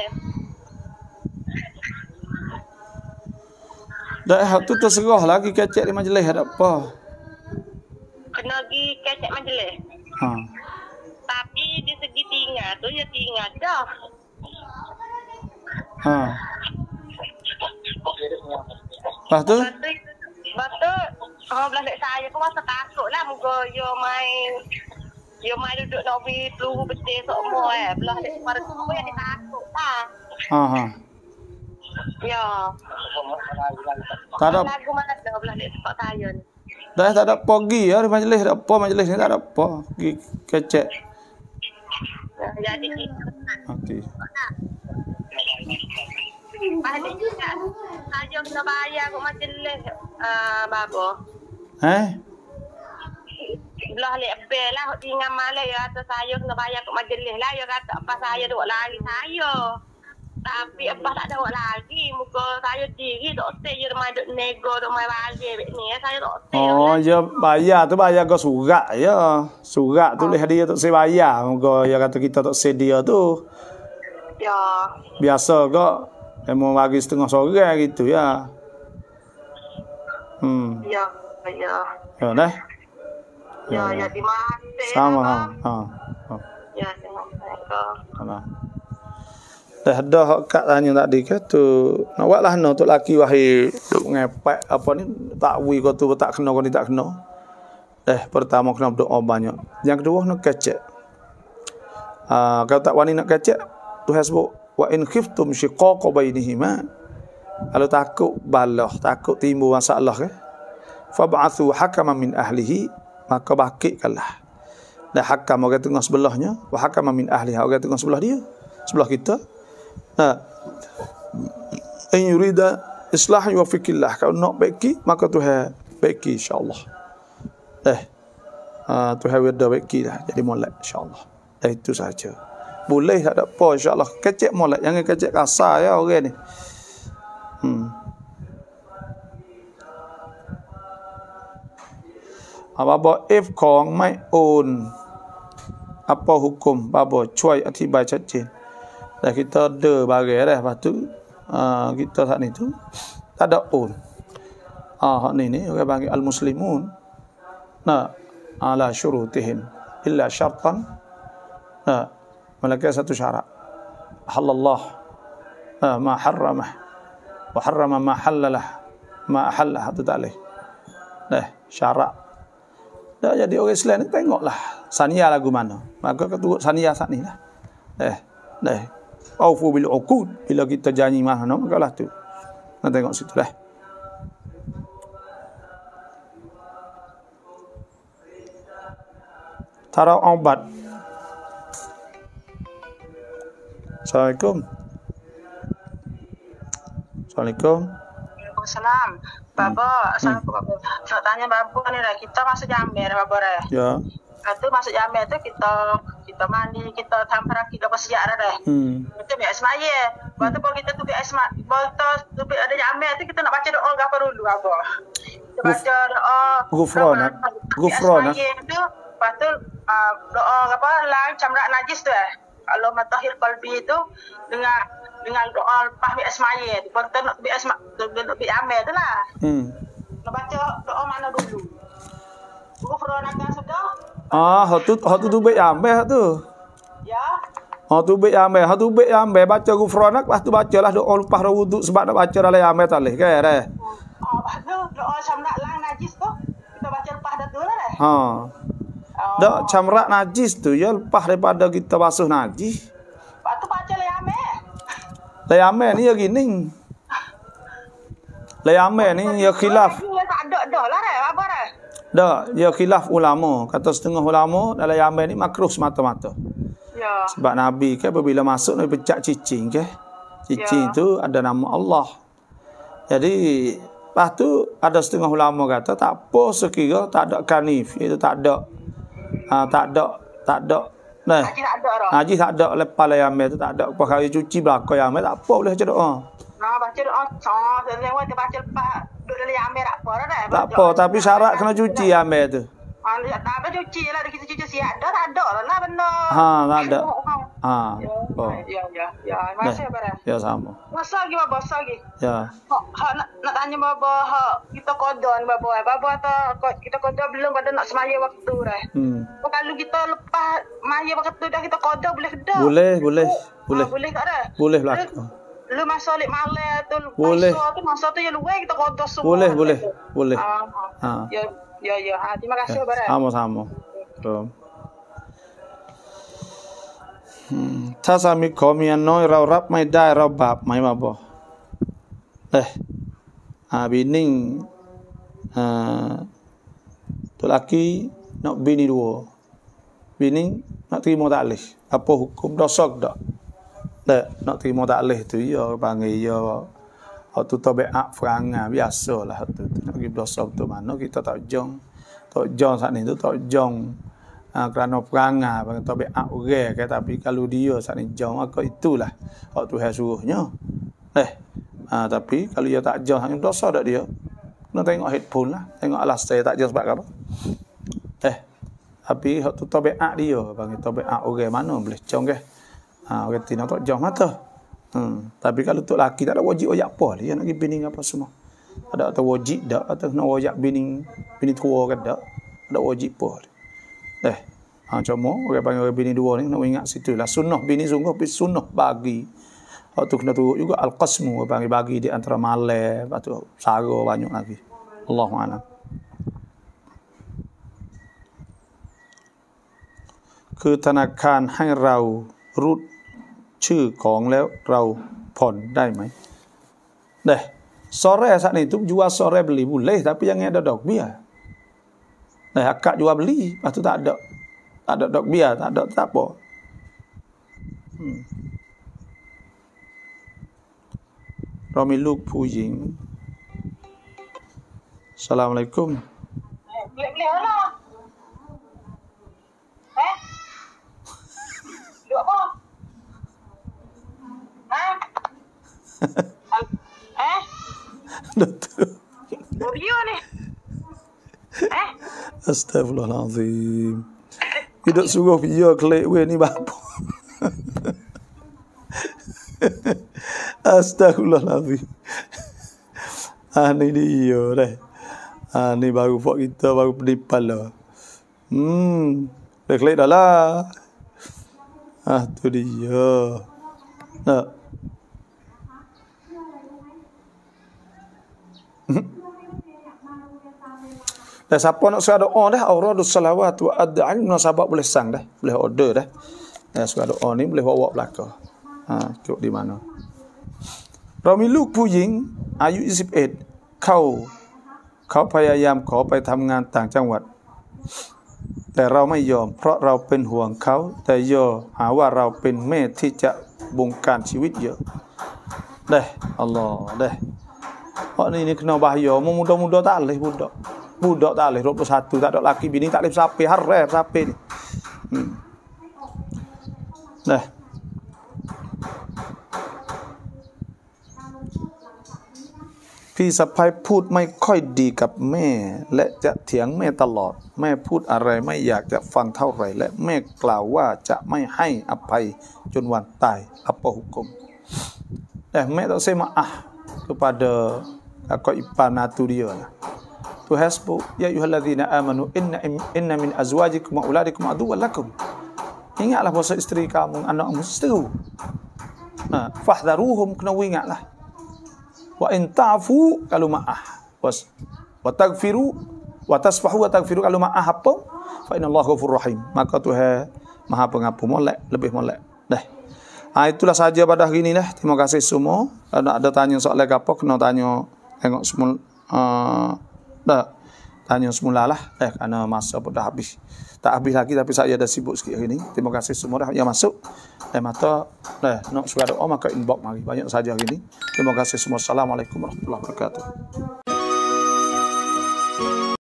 Dah, tu terserah lagi kacik di majlis, ada apa? kena pergi kecek majlis. Ha. Tapi di segi tinggal tu, ya tinggal dah. Ha. Lepas tu? Lepas tu, orang belah lek saya pun masa takut lah. Moga yo main, yo main duduk nak pergi peluru betul semua eh. Belah lek semua yang dia takut lah. Ha ha. Ya. Tak ada. Lagu mana dah belah lek saya ni. Dah tak ada pergi ya di majlis, tak apa majlis ni tak ada apa. Pergi kecek. Okey. Balik juga. Saja kena bayar kat majlis babo. Eh? Belah lek pe lah tinggal malam ya atas saya kena bayar kat majlis lah ya kata apa saya duk lari saya. Tapi apa tak ada lagi muka saya diri tak stay je rumah nego duk mai bagi ni saya tak stay. Oh ya yeah, bayar tu bayar kau surat ya. Surat tu oh. leh ah. dia tak se bayar muka ya kata kita tak sedia tu. Ya. Biasa kok Emo bagi setengah sore gitu ya. Hmm. Ya, yeah, ya. Yeah. Ya dah. Ya, ya, di ya, ya. mana? Sama. Ha, ha, ha. Ya, terima kasih. Terima dah dah kat tanya tadi ke tu nak buat lah tu laki wahai duk ngepek apa ni tak wui kau tu tak kena kau ni tak kena eh pertama kena berdoa oh banyak yang kedua nak kecek uh, kalau tak wani nak kecek Tuhan sebut wa in khiftum shiqaqa bainihima kalau takut balah takut timbul masalah ke fab'athu hakaman min ahlihi maka kalah. Dah hakam orang tengah sebelahnya wa hakaman min ahliha orang tengah sebelah dia sebelah kita Nah, ha. In yurida islah yuwafiqillah. Kalau nak baiki, maka Tuhan baiki insya Allah. Eh. Ha, Tuhan wadah baiki lah. Jadi molek insyaAllah. Eh, itu saja. Boleh tak ada insya Allah kecik molek. Yang kecik kasar ya orang ni. Hmm. Apa bo if kong mai own apa hukum babo cuai atibai cacin. Dah kita ada barang dah lepas tu uh, kita saat ni tu tak ada pun. Ah uh, ni ni orang panggil al-muslimun. Nah ala syurutihim illa syartan. Nah mereka satu syarat. Halallah uh, ma harramah wa harrama ma halalah ma halalah tu tak leh. Nah syarat dah jadi orang Islam ni tengoklah sania lagu mana. Maka kita sania sat ni lah. Eh, dah. Eh aufu bil uqud bila kita janji mah no maka lah tu nak tengok situ dah tarau obat Assalamualaikum Assalamualaikum Waalaikumsalam babo hmm. hmm. saya nak tanya babo ni lah, kita masuk jambir Bapak Ya. Itu masuk jamir itu kita kita mandi, kita tampar rakit dapat siap dah dah. Hmm. Kita biar semaya. Lepas tu kalau kita tu biar semaya, kalau kita tu biar ada jamil tu kita nak baca doa ke apa dulu apa. Kita baca doa. Gufron lah. Gufron lah. Lepas tu uh, doa apa, lang camrak najis tu eh. Kalau matahir kalbi tu dengan dengan doa lepas biar semaya tu. kita nak biar semaya, nak biar amir tu lah. Hmm. Nak baca doa mana dulu. Gufron akan sudah. Ah, hot tu hot tu tu baik ambil hot tu. Ya. Hot tu baik ambil, hot tu baik ambil baca gufron nak pastu bacalah doa lupa ro wudu sebab nak baca dalam ambil talih ke kan, eh? re. Oh, ah, doa sama lang najis tu. Kita baca lepas dah tu lah eh. Ha. Oh. Dok najis tu ya lepas daripada kita basuh najis. tu baca le ambe. Le ambe ni ya gini. Le ambe ni ya khilaf. Lagi. Dah, dia khilaf ulama. Kata setengah ulama dalam yang ambil ni makruh semata-mata. Ya. Sebab Nabi ke bila masuk Nabi pecah cicing ke. Cicing ya. tu ada nama Allah. Jadi lepas tu ada setengah ulama kata tak apa sekira tak ada kanif itu tak ada ha, tak ada tak ada Nah, Haji tak ada lepas lah yang tu tak ada perkara cuci belakang yang tak apa boleh cerita. Ha. Nah, baca doa, sah, sah, sah, sah, sah, sah, boleh ambil apa Tak apa, tapi syarat kena cuci ambil tu. Ah, tak apa cuci lah. Kita cuci siap. Dah tak ada lah. Nah, benar. Ha, tak ada. Ha. Ya, ya, ya, ya. ya. ya Masih apa Ya, sama. Masa lagi, Bapak. Masa lagi. Ya. nak, tanya Bapak. kita kodoh ni, Bapak. Bapak kata kita kodoh belum pada nak semaya waktu dah. Hmm. Kalau kita lepas maya waktu dah kita kodoh boleh ke dah? Boleh, boleh. Oh, boleh. Ah, boleh tak dah? Boleh belakang lu masa lek malam tu boleh tu masa tu yang luai kita kotor semua boleh boleh itu. boleh uh, ha. Ah. ya ya ya ha, terima kasih okay. barat sama sama okay. um. ถ้าสามีขอเมียน้อยเรารับไม่ได้เราบาปไหมมาบอกเอออาบินิ่งตุลักีนอกบินิดัวบินิ่งนอกที่มดอะไรอพอหุกุมดอสอกดอก Nek, nak terima tak leh tu, ya, panggil, ya. Hak tu tobe baik franga biasa lah tu. Nak pergi berdosa betul mana, kita tak jong. Tak jong saat ni tu, tak jong. Ha, kerana perangan, panggil tak baik orang, kata, tapi kalau dia saat ni jong, aku itulah. Hak tu yang Eh, ha, tapi kalau dia tak jong, hanya berdosa tak dia. Kena tengok headphone lah. Tengok alas saya tak jong sebab apa. Eh, tapi hak tu tobe baik dia, panggil tobe baik orang mana, boleh jong ke. Eh? Ha, orang kata nak jauh mata. Hmm. Tapi kalau untuk laki tak ada wajib wajib apa lagi. nak pergi bini apa semua. Ada atau wajib tak. Atau nak oyak bini, bini tua ke tak. Ada wajib apa Eh. Ha, cuma orang panggil orang bini dua ni. Nak ingat situ lah. Sunnah bini sungguh. Tapi sunnah bagi. Lepas tu kena turut juga. Al-Qasmu. Orang bagi di antara malam. Lepas tu banyak lagi. Allah ke tanakan hang rau รุดชื่อของแล้วเราผ่อนได้ไหมเด้สอเรสันนี่ทุกยัวสอเรบลีบุเล่แต่ยังไงดอกเบี้ยเนะฮะกะยัวบลีอาตุตัดดอกตัดดอกเบี้ยตัดอกตัปเรามีลูกผู้หญิง สลามอะไรกุ้มเ Eh? Doktor. Bagaimana? Eh? Astagfirullahaladzim. Dia tak suruh video klik weh ni bapa. Astagfirullahaladzim. Ah ni dia dah. Ah ni baru buat kita baru penipal lah. Hmm. Dah klik dah lah. Ah tu dia. Nak. Ah. Dan siapa nak suruh doa dah, orang ada salawat wa ad'al munasabah boleh sang dah, boleh order dah. Dan suruh doa ni boleh bawa belaka. Ha, cukup di mana. Ramilu Puying, ayu 18, kau kau payayam kau pay tamngan tang jangwat. Tapi kita tidak yom, kerana kita pen huang kau, tapi yo, awak ha, kita pen me, tiada bungkan hidup yo. Deh, Allah, deh. Oh ni ni kena bahaya, mudah mudah tak leh budak budak tak boleh 21 tak ada laki bini tak boleh sapi harap sapi ni hmm. nah พี่สะพายพูดไม่ค่อยดีกับแม่และจะเถียงแม่ตลอดแม่พูดอะไรไม่อยากจะฟังเท่าไหร่และแม่กล่าวว่าจะไม่ให้อภัยจนวันตายอัปหุกมแต่แม่ต้องเสมาอ่ะ kepada kakak ipar naturia lah fa hasbu ya ayyuhalladzina amanu inna inna min azwajikum wa auladikum aduwwal lakum ingatlah bahasa isteri kamu anakmu seteru ha fahdharuhum kena ingatlah wa in ta'fu kalau ma'ah was wa tagfiru wa tasfahu wa tagfiru kalau ma'ah apa fa innallaha ghafur rahim maka tuhan maha pengampun molek lebih molek dah ha, itulah saja pada hari ini lah terima kasih semua ada ada tanya soal lagi apa kena tanya tengok semua uh, tak. Tanya semula lah. Eh, karena masa pun dah habis. Tak habis lagi tapi saya dah sibuk sikit hari ni. Terima kasih semua dah yang masuk. Eh, mata. Eh, nak suara doa maka inbox mari. Banyak saja hari ni. Terima kasih semua. Assalamualaikum warahmatullahi wabarakatuh.